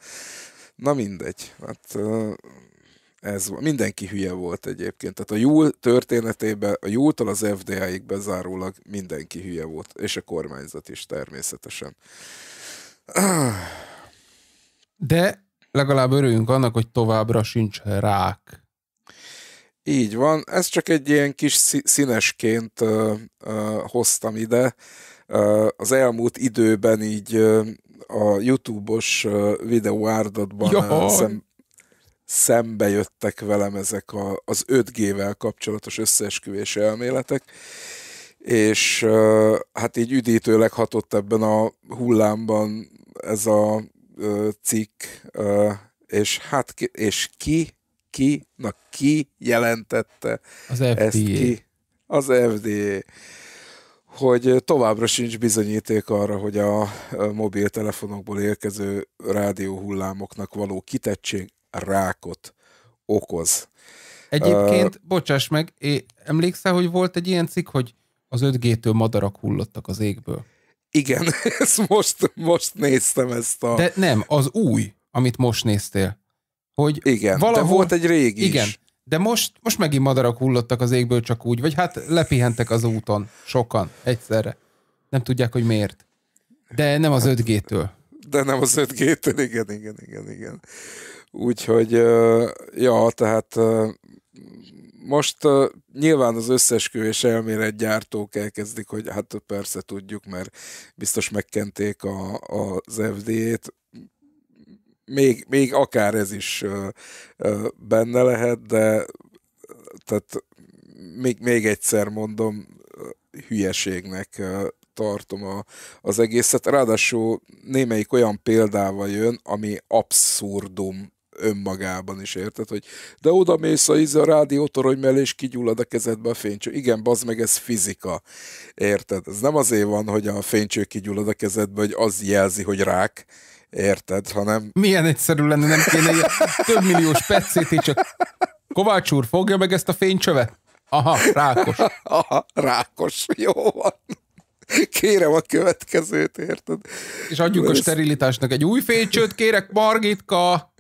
Na mindegy, hát uh, ez mindenki hülye volt egyébként. Tehát a jó történetében, a jótól az FDA-ig bezárólag mindenki hülye volt, és a kormányzat is természetesen. De legalább örüljünk annak, hogy továbbra sincs rák. Így van, ez csak egy ilyen kis színesként ö, ö, hoztam ide. Ö, az elmúlt időben így ö, a YouTube-os videóárdatban szem, szembe jöttek velem ezek a, az 5G-vel kapcsolatos összeesküvés elméletek, és hát így üdítőleg hatott ebben a hullámban ez a cikk, és hát ki, és ki, ki, na ki jelentette az FDA. ezt ki? Az FDA hogy továbbra sincs bizonyíték arra, hogy a mobiltelefonokból érkező rádióhullámoknak való kitettség rákot okoz. Egyébként, uh, bocsáss meg, é, emlékszel, hogy volt egy ilyen cikk, hogy az 5G-től madarak hullottak az égből? Igen, ezt most, most néztem ezt a... De nem, az új, amit most néztél. Hogy igen, valahol... de volt egy régi Igen, is. de most, most megint madarak hullottak az égből csak úgy, vagy hát lepihentek az úton sokan egyszerre. Nem tudják, hogy miért. De nem az 5G-től. Hát- de nem az 5 g igen, igen, igen, igen. Úgyhogy, ja, tehát most nyilván az összesküvés elmélet gyártók elkezdik, hogy hát persze tudjuk, mert biztos megkenték a, az fd t Még, még akár ez is benne lehet, de tehát még, még egyszer mondom, hülyeségnek tartom a, az egészet. Ráadásul némelyik olyan példával jön, ami abszurdum önmagában is, érted? Hogy de oda mész a, a rádiótorony mellé, és kigyullad a kezedbe a fénycső. Igen, bazd meg, ez fizika. Érted? Ez nem azért van, hogy a fénycső kigyullad a kezedbe, hogy az jelzi, hogy rák, Érted, hanem... Milyen egyszerű lenne, nem kéne ilyen több milliós percét, csak Kovács úr, fogja meg ezt a fénycsövet? Aha, rákos. Aha, rákos, jó van. Kérem a következőt, érted? És adjuk a sterilitásnak egy új fécsőt, kérek Margitka!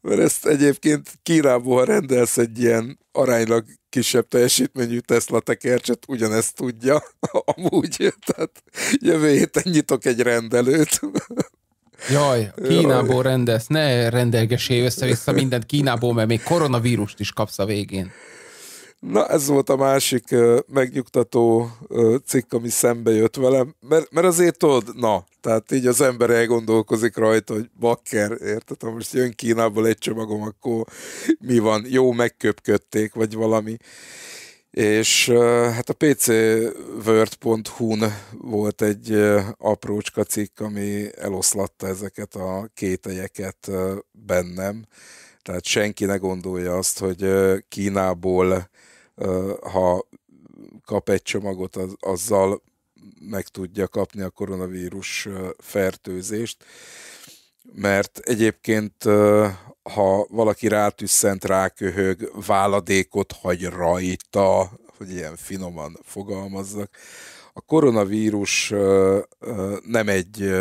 Mert ezt egyébként Kínából rendelsz egy ilyen aránylag kisebb teljesítményű Tesla tekercset, ugyanezt tudja amúgy. Tehát jövő héten nyitok egy rendelőt. Jaj, Kínából rendelsz, ne rendelgessél össze-vissza mindent Kínából, mert még koronavírust is kapsz a végén. Na ez volt a másik uh, megnyugtató uh, cikk, ami szembe jött velem, mert, mert azért tudod, na, tehát így az ember elgondolkozik rajta, hogy bakker, érted, ha most jön Kínából egy csomagom, akkor mi van, jó, megköpködték, vagy valami. És uh, hát a pcword.hu-n volt egy uh, aprócska cikk, ami eloszlatta ezeket a kételyeket uh, bennem. Tehát senki ne gondolja azt, hogy Kínából ha kap egy csomagot, az, azzal meg tudja kapni a koronavírus fertőzést, mert egyébként ha valaki rátüsszent, ráköhög, váladékot hagy rajta, hogy ilyen finoman fogalmazzak, a koronavírus nem egy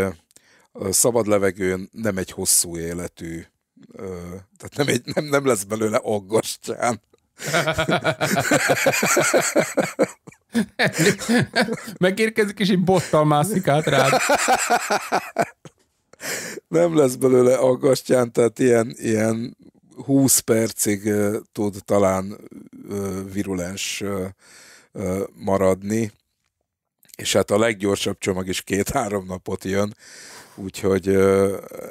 szabad levegőn, nem egy hosszú életű, tehát nem, egy, nem, nem lesz belőle aggastyán. Megérkezik, és egy bottal mászik át rád. Nem lesz belőle aggasztján, tehát ilyen, ilyen 20 percig uh, tud talán uh, virulens uh, maradni, és hát a leggyorsabb csomag is két-három napot jön, úgyhogy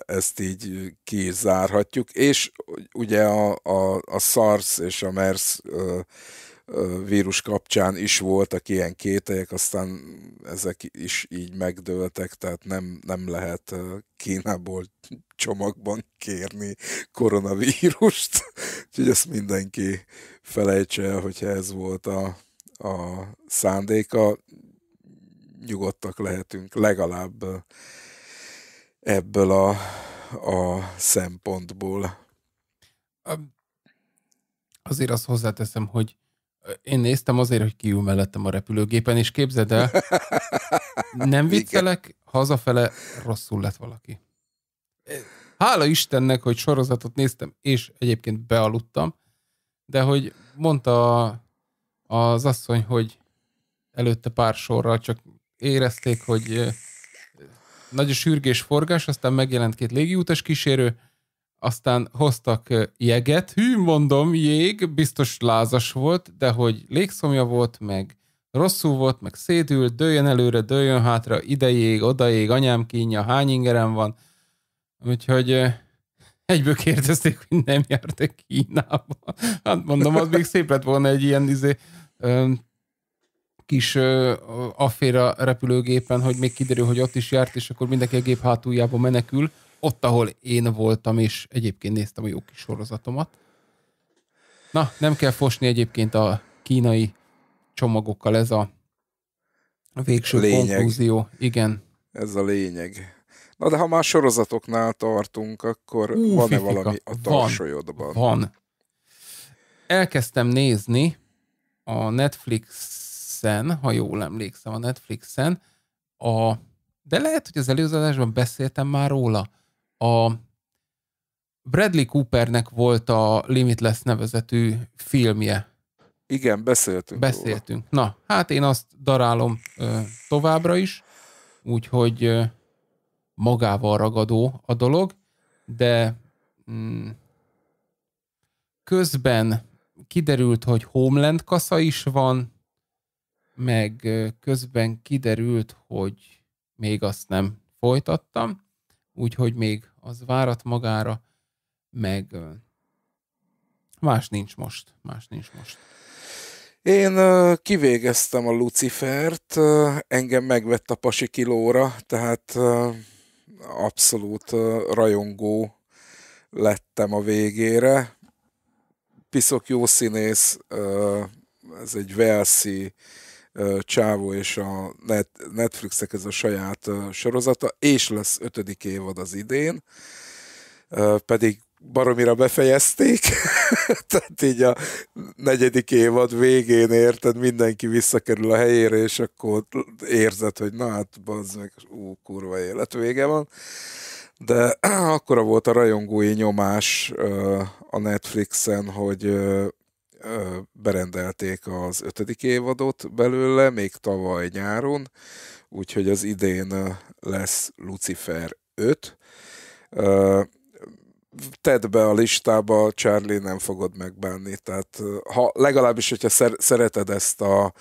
ezt így kizárhatjuk. És ugye a, a, a SARS és a MERS vírus kapcsán is voltak ilyen kételyek, aztán ezek is így megdőltek, tehát nem, nem lehet Kínából csomagban kérni koronavírust, úgyhogy ezt mindenki felejtse el, hogyha ez volt a, a szándéka. Nyugodtak lehetünk legalább ebből a, a szempontból. Azért azt hozzáteszem, hogy én néztem azért, hogy kiül mellettem a repülőgépen, és képzeld el, nem viccelek, Igen. hazafele rosszul lett valaki. Hála Istennek, hogy sorozatot néztem, és egyébként bealudtam, de hogy mondta az asszony, hogy előtte pár sorral csak érezték, hogy nagy a sürgés forgás, aztán megjelent két légiutas kísérő, aztán hoztak jeget, hű, mondom, jég, biztos lázas volt, de hogy légszomja volt, meg rosszul volt, meg szédült, dőljön előre, dőljön hátra, ide jég, oda jég, anyám kínja, hány ingerem van. Úgyhogy egyből kérdezték, hogy nem járt-e Kínába. Hát mondom, az még szép lett volna egy ilyen izé, kis afféra repülőgépen, hogy még kiderül, hogy ott is járt, és akkor mindenki a gép hátuljába menekül, ott, ahol én voltam, és egyébként néztem a jó kis sorozatomat. Na, nem kell fosni egyébként a kínai csomagokkal, ez a végső lényeg. konklúzió. Igen. Ez a lényeg. Na, de ha már sorozatoknál tartunk, akkor Ú, van-e fifika. valami a tarsolyodban? Van. van. Elkezdtem nézni a Netflix Netflixen, ha jól emlékszem, a Netflixen, a, de lehet, hogy az előző adásban beszéltem már róla, a Bradley Coopernek volt a Limitless nevezetű filmje. Igen, beszéltünk. Beszéltünk. Róla. Na, hát én azt darálom ö, továbbra is, úgyhogy ö, magával ragadó a dolog, de mm, közben kiderült, hogy Homeland kasza is van, meg közben kiderült, hogy még azt nem folytattam, úgyhogy még az várat magára, meg más nincs most, más nincs most. Én kivégeztem a Lucifert, engem megvett a pasi kilóra, tehát abszolút rajongó lettem a végére. Piszok jó színész, ez egy Velszi csávó és a Net, Netflixek ez a saját sorozata, és lesz ötödik évad az idén, pedig baromira befejezték, tehát így a negyedik évad végén érted, mindenki visszakerül a helyére, és akkor érzed, hogy na hát, bazd meg, ú, kurva élet vége van. De akkora volt a rajongói nyomás a Netflixen, hogy berendelték az ötödik évadot belőle, még tavaly nyáron, úgyhogy az idén lesz Lucifer 5. Tedd be a listába, Charlie nem fogod megbánni, tehát ha, legalábbis, hogyha szer- szereted ezt a,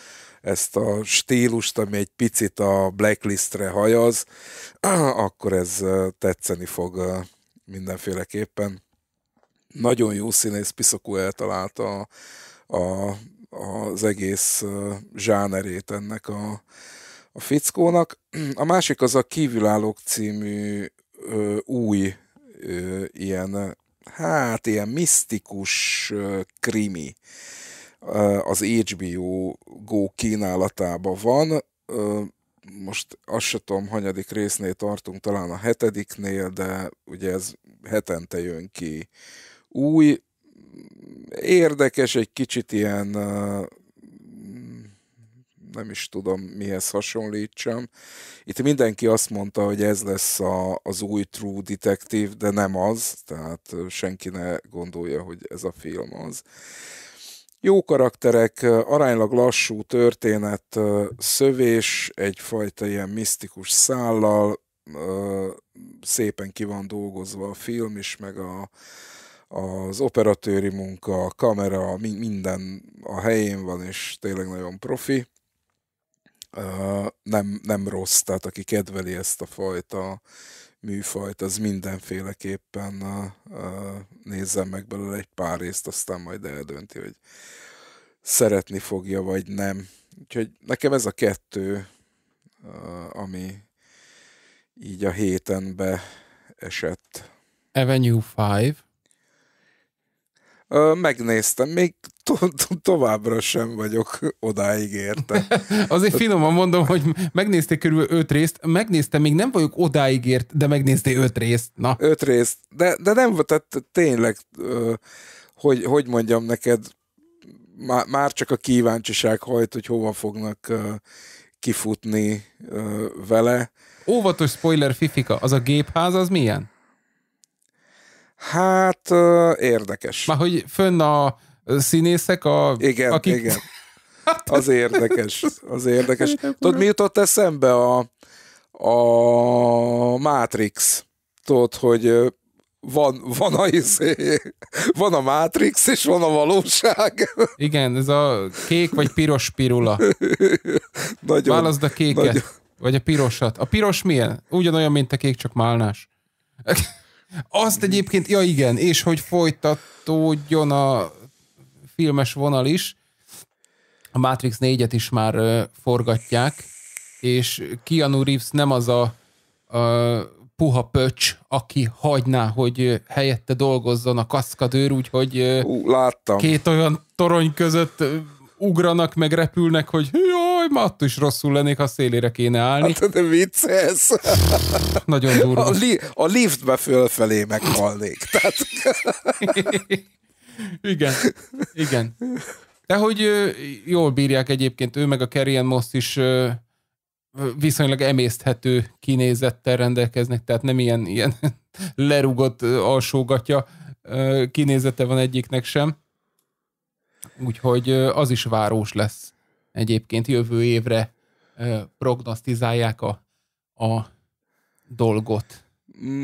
ezt a stílust, ami egy picit a blacklistre hajaz, akkor ez tetszeni fog mindenféleképpen nagyon jó színész Piszakú eltalálta a, a, az egész zsánerét ennek a, a fickónak. A másik az a Kívülállók című ö, új ö, ilyen, hát ilyen misztikus ö, krimi ö, az HBO Go kínálatában van. Ö, most azt se tudom, hanyadik résznél tartunk, talán a hetediknél, de ugye ez hetente jön ki új, érdekes, egy kicsit ilyen nem is tudom mihez hasonlítsam. Itt mindenki azt mondta, hogy ez lesz a, az új True Detective, de nem az, tehát senki ne gondolja, hogy ez a film az. Jó karakterek, aránylag lassú történet, szövés, egyfajta ilyen misztikus szállal, szépen ki van dolgozva a film is, meg a, az operatőri munka, a kamera, minden a helyén van, és tényleg nagyon profi. Nem, nem rossz, tehát aki kedveli ezt a fajta műfajt, az mindenféleképpen nézzen meg belőle egy pár részt, aztán majd eldönti, hogy szeretni fogja, vagy nem. Úgyhogy nekem ez a kettő, ami így a héten be esett. Avenue 5 megnéztem, még to- továbbra sem vagyok odáig érte. Azért finoman mondom, hogy megnézték körülbelül öt részt, megnéztem, még nem vagyok odáig ért, de megnéztél öt részt. Na. Öt részt, de, de nem volt, tehát tényleg, hogy, hogy mondjam neked, már, már csak a kíváncsiság hajt, hogy hova fognak kifutni vele. Óvatos spoiler, Fifika, az a gépház az milyen? Hát érdekes. Már hogy fönn a színészek, a, igen, akik... igen. Hát az érdekes, az érdekes. Tudod, mi jutott eszembe a, a Matrix? Tudod, hogy van, van, a, izé, van a Matrix, és van a valóság. Igen, ez a kék vagy piros pirula. Nagyon, Válaszd a kéket, nagyon. vagy a pirosat. A piros milyen? Ugyanolyan, mint a kék, csak málnás. Azt egyébként, ja igen, és hogy folytatódjon a filmes vonal is. A Matrix 4-et is már forgatják, és Keanu Reeves nem az a, a puha pöcs, aki hagyná, hogy helyette dolgozzon a kaszkadőr, úgyhogy uh, Ú, láttam. két olyan torony között ugranak, meg repülnek, hogy jó, hogy ma attól is rosszul lennék, ha szélére kéne állni. Hát, de vicces. Nagyon durva. A, li- a liftbe fölfelé meghalnék. Tehát... igen, igen. De hogy jól bírják egyébként, ő meg a Carrion most is viszonylag emészthető kinézettel rendelkeznek, tehát nem ilyen, ilyen lerugott alsógatja kinézete van egyiknek sem. Úgyhogy az is város lesz egyébként jövő évre prognosztizálják a, a dolgot.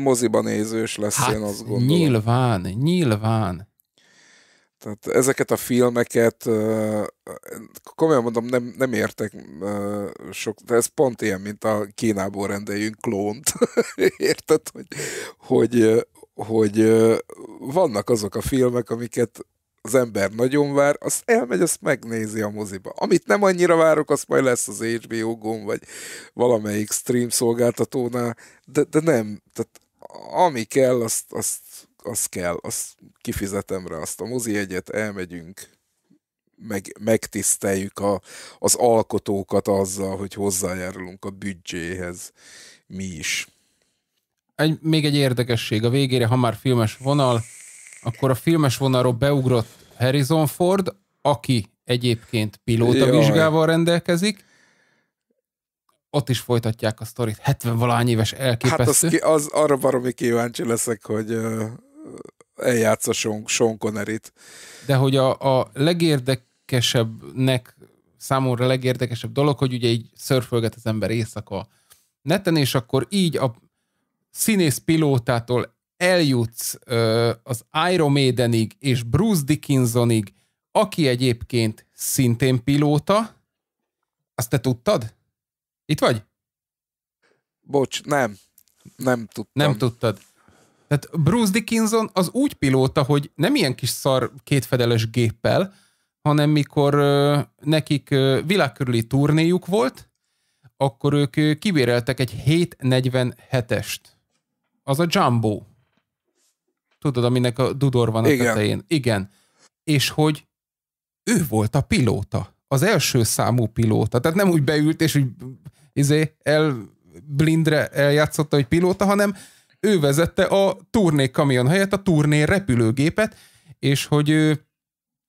Moziban nézős lesz, hát, én azt gondolom. Nyilván, nyilván. Tehát ezeket a filmeket, komolyan mondom, nem, nem értek sok, de ez pont ilyen, mint a Kínából rendeljünk klónt. Érted, hogy, hogy, hogy vannak azok a filmek, amiket az ember nagyon vár, az elmegy, azt megnézi a moziba. Amit nem annyira várok, az majd lesz az hbo gomb vagy valamelyik stream szolgáltatónál, de, de nem, tehát ami kell, azt, azt, azt kell, azt kifizetem rá azt a mozi egyet, elmegyünk, meg, megtiszteljük a, az alkotókat azzal, hogy hozzájárulunk a büdzséhez mi is. Egy, még egy érdekesség a végére, ha már filmes vonal, akkor a filmes vonalról beugrott Harrison Ford, aki egyébként pilóta vizsgával rendelkezik, ott is folytatják a sztorit. 70 valány éves elképesztő. Hát az, ki, az arra baromi kíváncsi leszek, hogy uh, eljátsza Sean, Sean Connery-t. De hogy a, a legérdekesebbnek, számomra legérdekesebb dolog, hogy ugye így szörfölget az ember éjszaka neten, és akkor így a színész pilótától eljutsz ö, az Iron Maidenig és Bruce Dickinsonig, aki egyébként szintén pilóta, azt te tudtad? Itt vagy? Bocs, nem. Nem tudtam. Nem tudtad. Tehát Bruce Dickinson az úgy pilóta, hogy nem ilyen kis szar kétfedeles géppel, hanem mikor ö, nekik ö, világkörüli turnéjuk volt, akkor ők ö, kibéreltek egy 747-est. Az a Jumbo. Tudod, aminek a dudor van a Igen. tetején. Igen. És hogy ő volt a pilóta. Az első számú pilóta. Tehát nem úgy beült, és úgy izé, el blindre eljátszotta, hogy pilóta, hanem ő vezette a turné kamion helyett a turné repülőgépet, és hogy ő,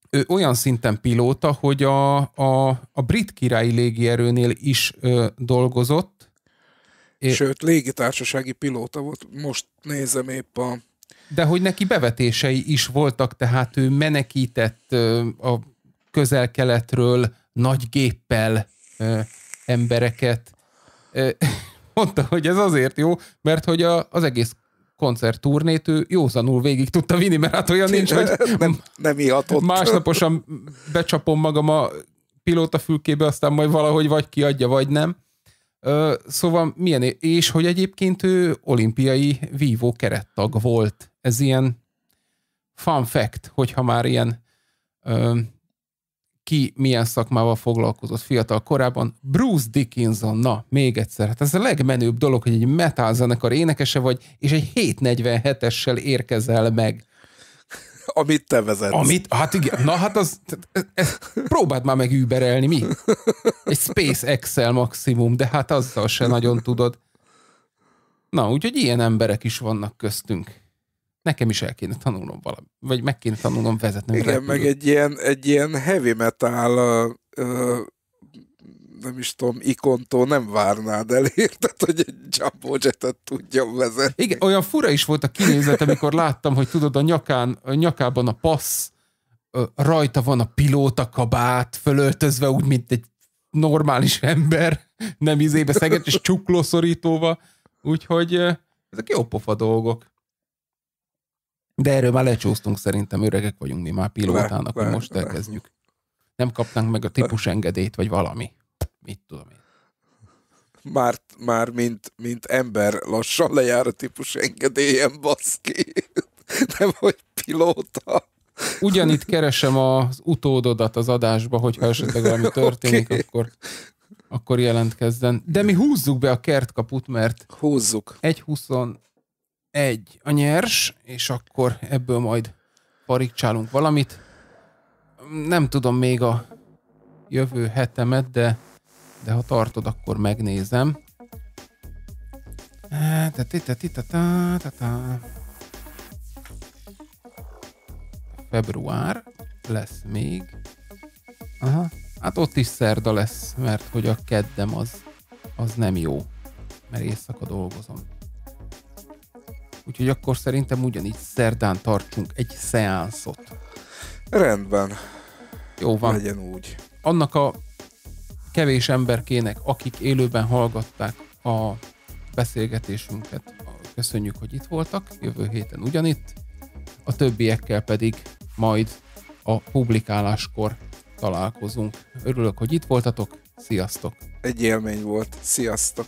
ő olyan szinten pilóta, hogy a, a, a brit királyi légierőnél is ö, dolgozott. Sőt, légitársasági pilóta volt. Most nézem épp a de hogy neki bevetései is voltak, tehát ő menekített a közel-keletről nagy géppel embereket. Mondta, hogy ez azért jó, mert hogy a, az egész koncertturnét ő józanul végig tudta vinni, mert hát olyan nincs, hogy nem, nem ihatott. másnaposan becsapom magam a pilótafülkébe, aztán majd valahogy vagy kiadja, vagy nem szóval milyen, és hogy egyébként ő olimpiai vívó kerettag volt. Ez ilyen fun fact, hogyha már ilyen ö, ki milyen szakmával foglalkozott fiatal korában. Bruce Dickinson, na, még egyszer, hát ez a legmenőbb dolog, hogy egy metal zenekar énekese vagy, és egy 747-essel érkezel meg. Amit te vezetsz. Amit, hát igen, na hát az, ez, próbáld már meg überelni, mi? Egy Space Excel maximum, de hát azzal se nagyon tudod. Na, úgyhogy ilyen emberek is vannak köztünk. Nekem is el kéne tanulnom valami, vagy meg kéne tanulnom vezetni. Igen, repülőt. meg egy ilyen, egy ilyen heavy metal uh, uh, nem is tudom, ikontól nem várnád el, érted, hogy egy jumbo jetet tudjon vezetni. Igen, olyan fura is volt a kinézet, amikor láttam, hogy tudod, a, nyakán, a nyakában a passz, rajta van a pilóta kabát, fölöltözve úgy, mint egy normális ember, nem izébe szeget, és csuklószorítóval, úgyhogy ezek jó pofa dolgok. De erről már lecsúsztunk, szerintem öregek vagyunk mi már pilótának, le, le, most elkezdjük. Nem kapnánk meg a típus engedélyt, vagy valami mit tudom én. Már, már mint, mint ember lassan lejár a típus engedélyem, baszki. Nem vagy pilóta. Ugyanitt keresem az utódodat az adásba, hogyha esetleg valami történik, okay. akkor akkor jelentkezzen. De mi húzzuk be a kertkaput, mert húzzuk. 1.21 a nyers, és akkor ebből majd parikcsálunk valamit. Nem tudom még a jövő hetemet, de de ha tartod, akkor megnézem. Február lesz még. Aha. Hát ott is szerda lesz, mert hogy a keddem az, az nem jó, mert éjszaka dolgozom. Úgyhogy akkor szerintem ugyanígy szerdán tartunk egy szeánszot. Rendben. Jó van. Legyen úgy. Annak a kevés emberkének, akik élőben hallgatták a beszélgetésünket. Köszönjük, hogy itt voltak, jövő héten ugyanitt, a többiekkel pedig majd a publikáláskor találkozunk. Örülök, hogy itt voltatok, sziasztok! Egy élmény volt, sziasztok!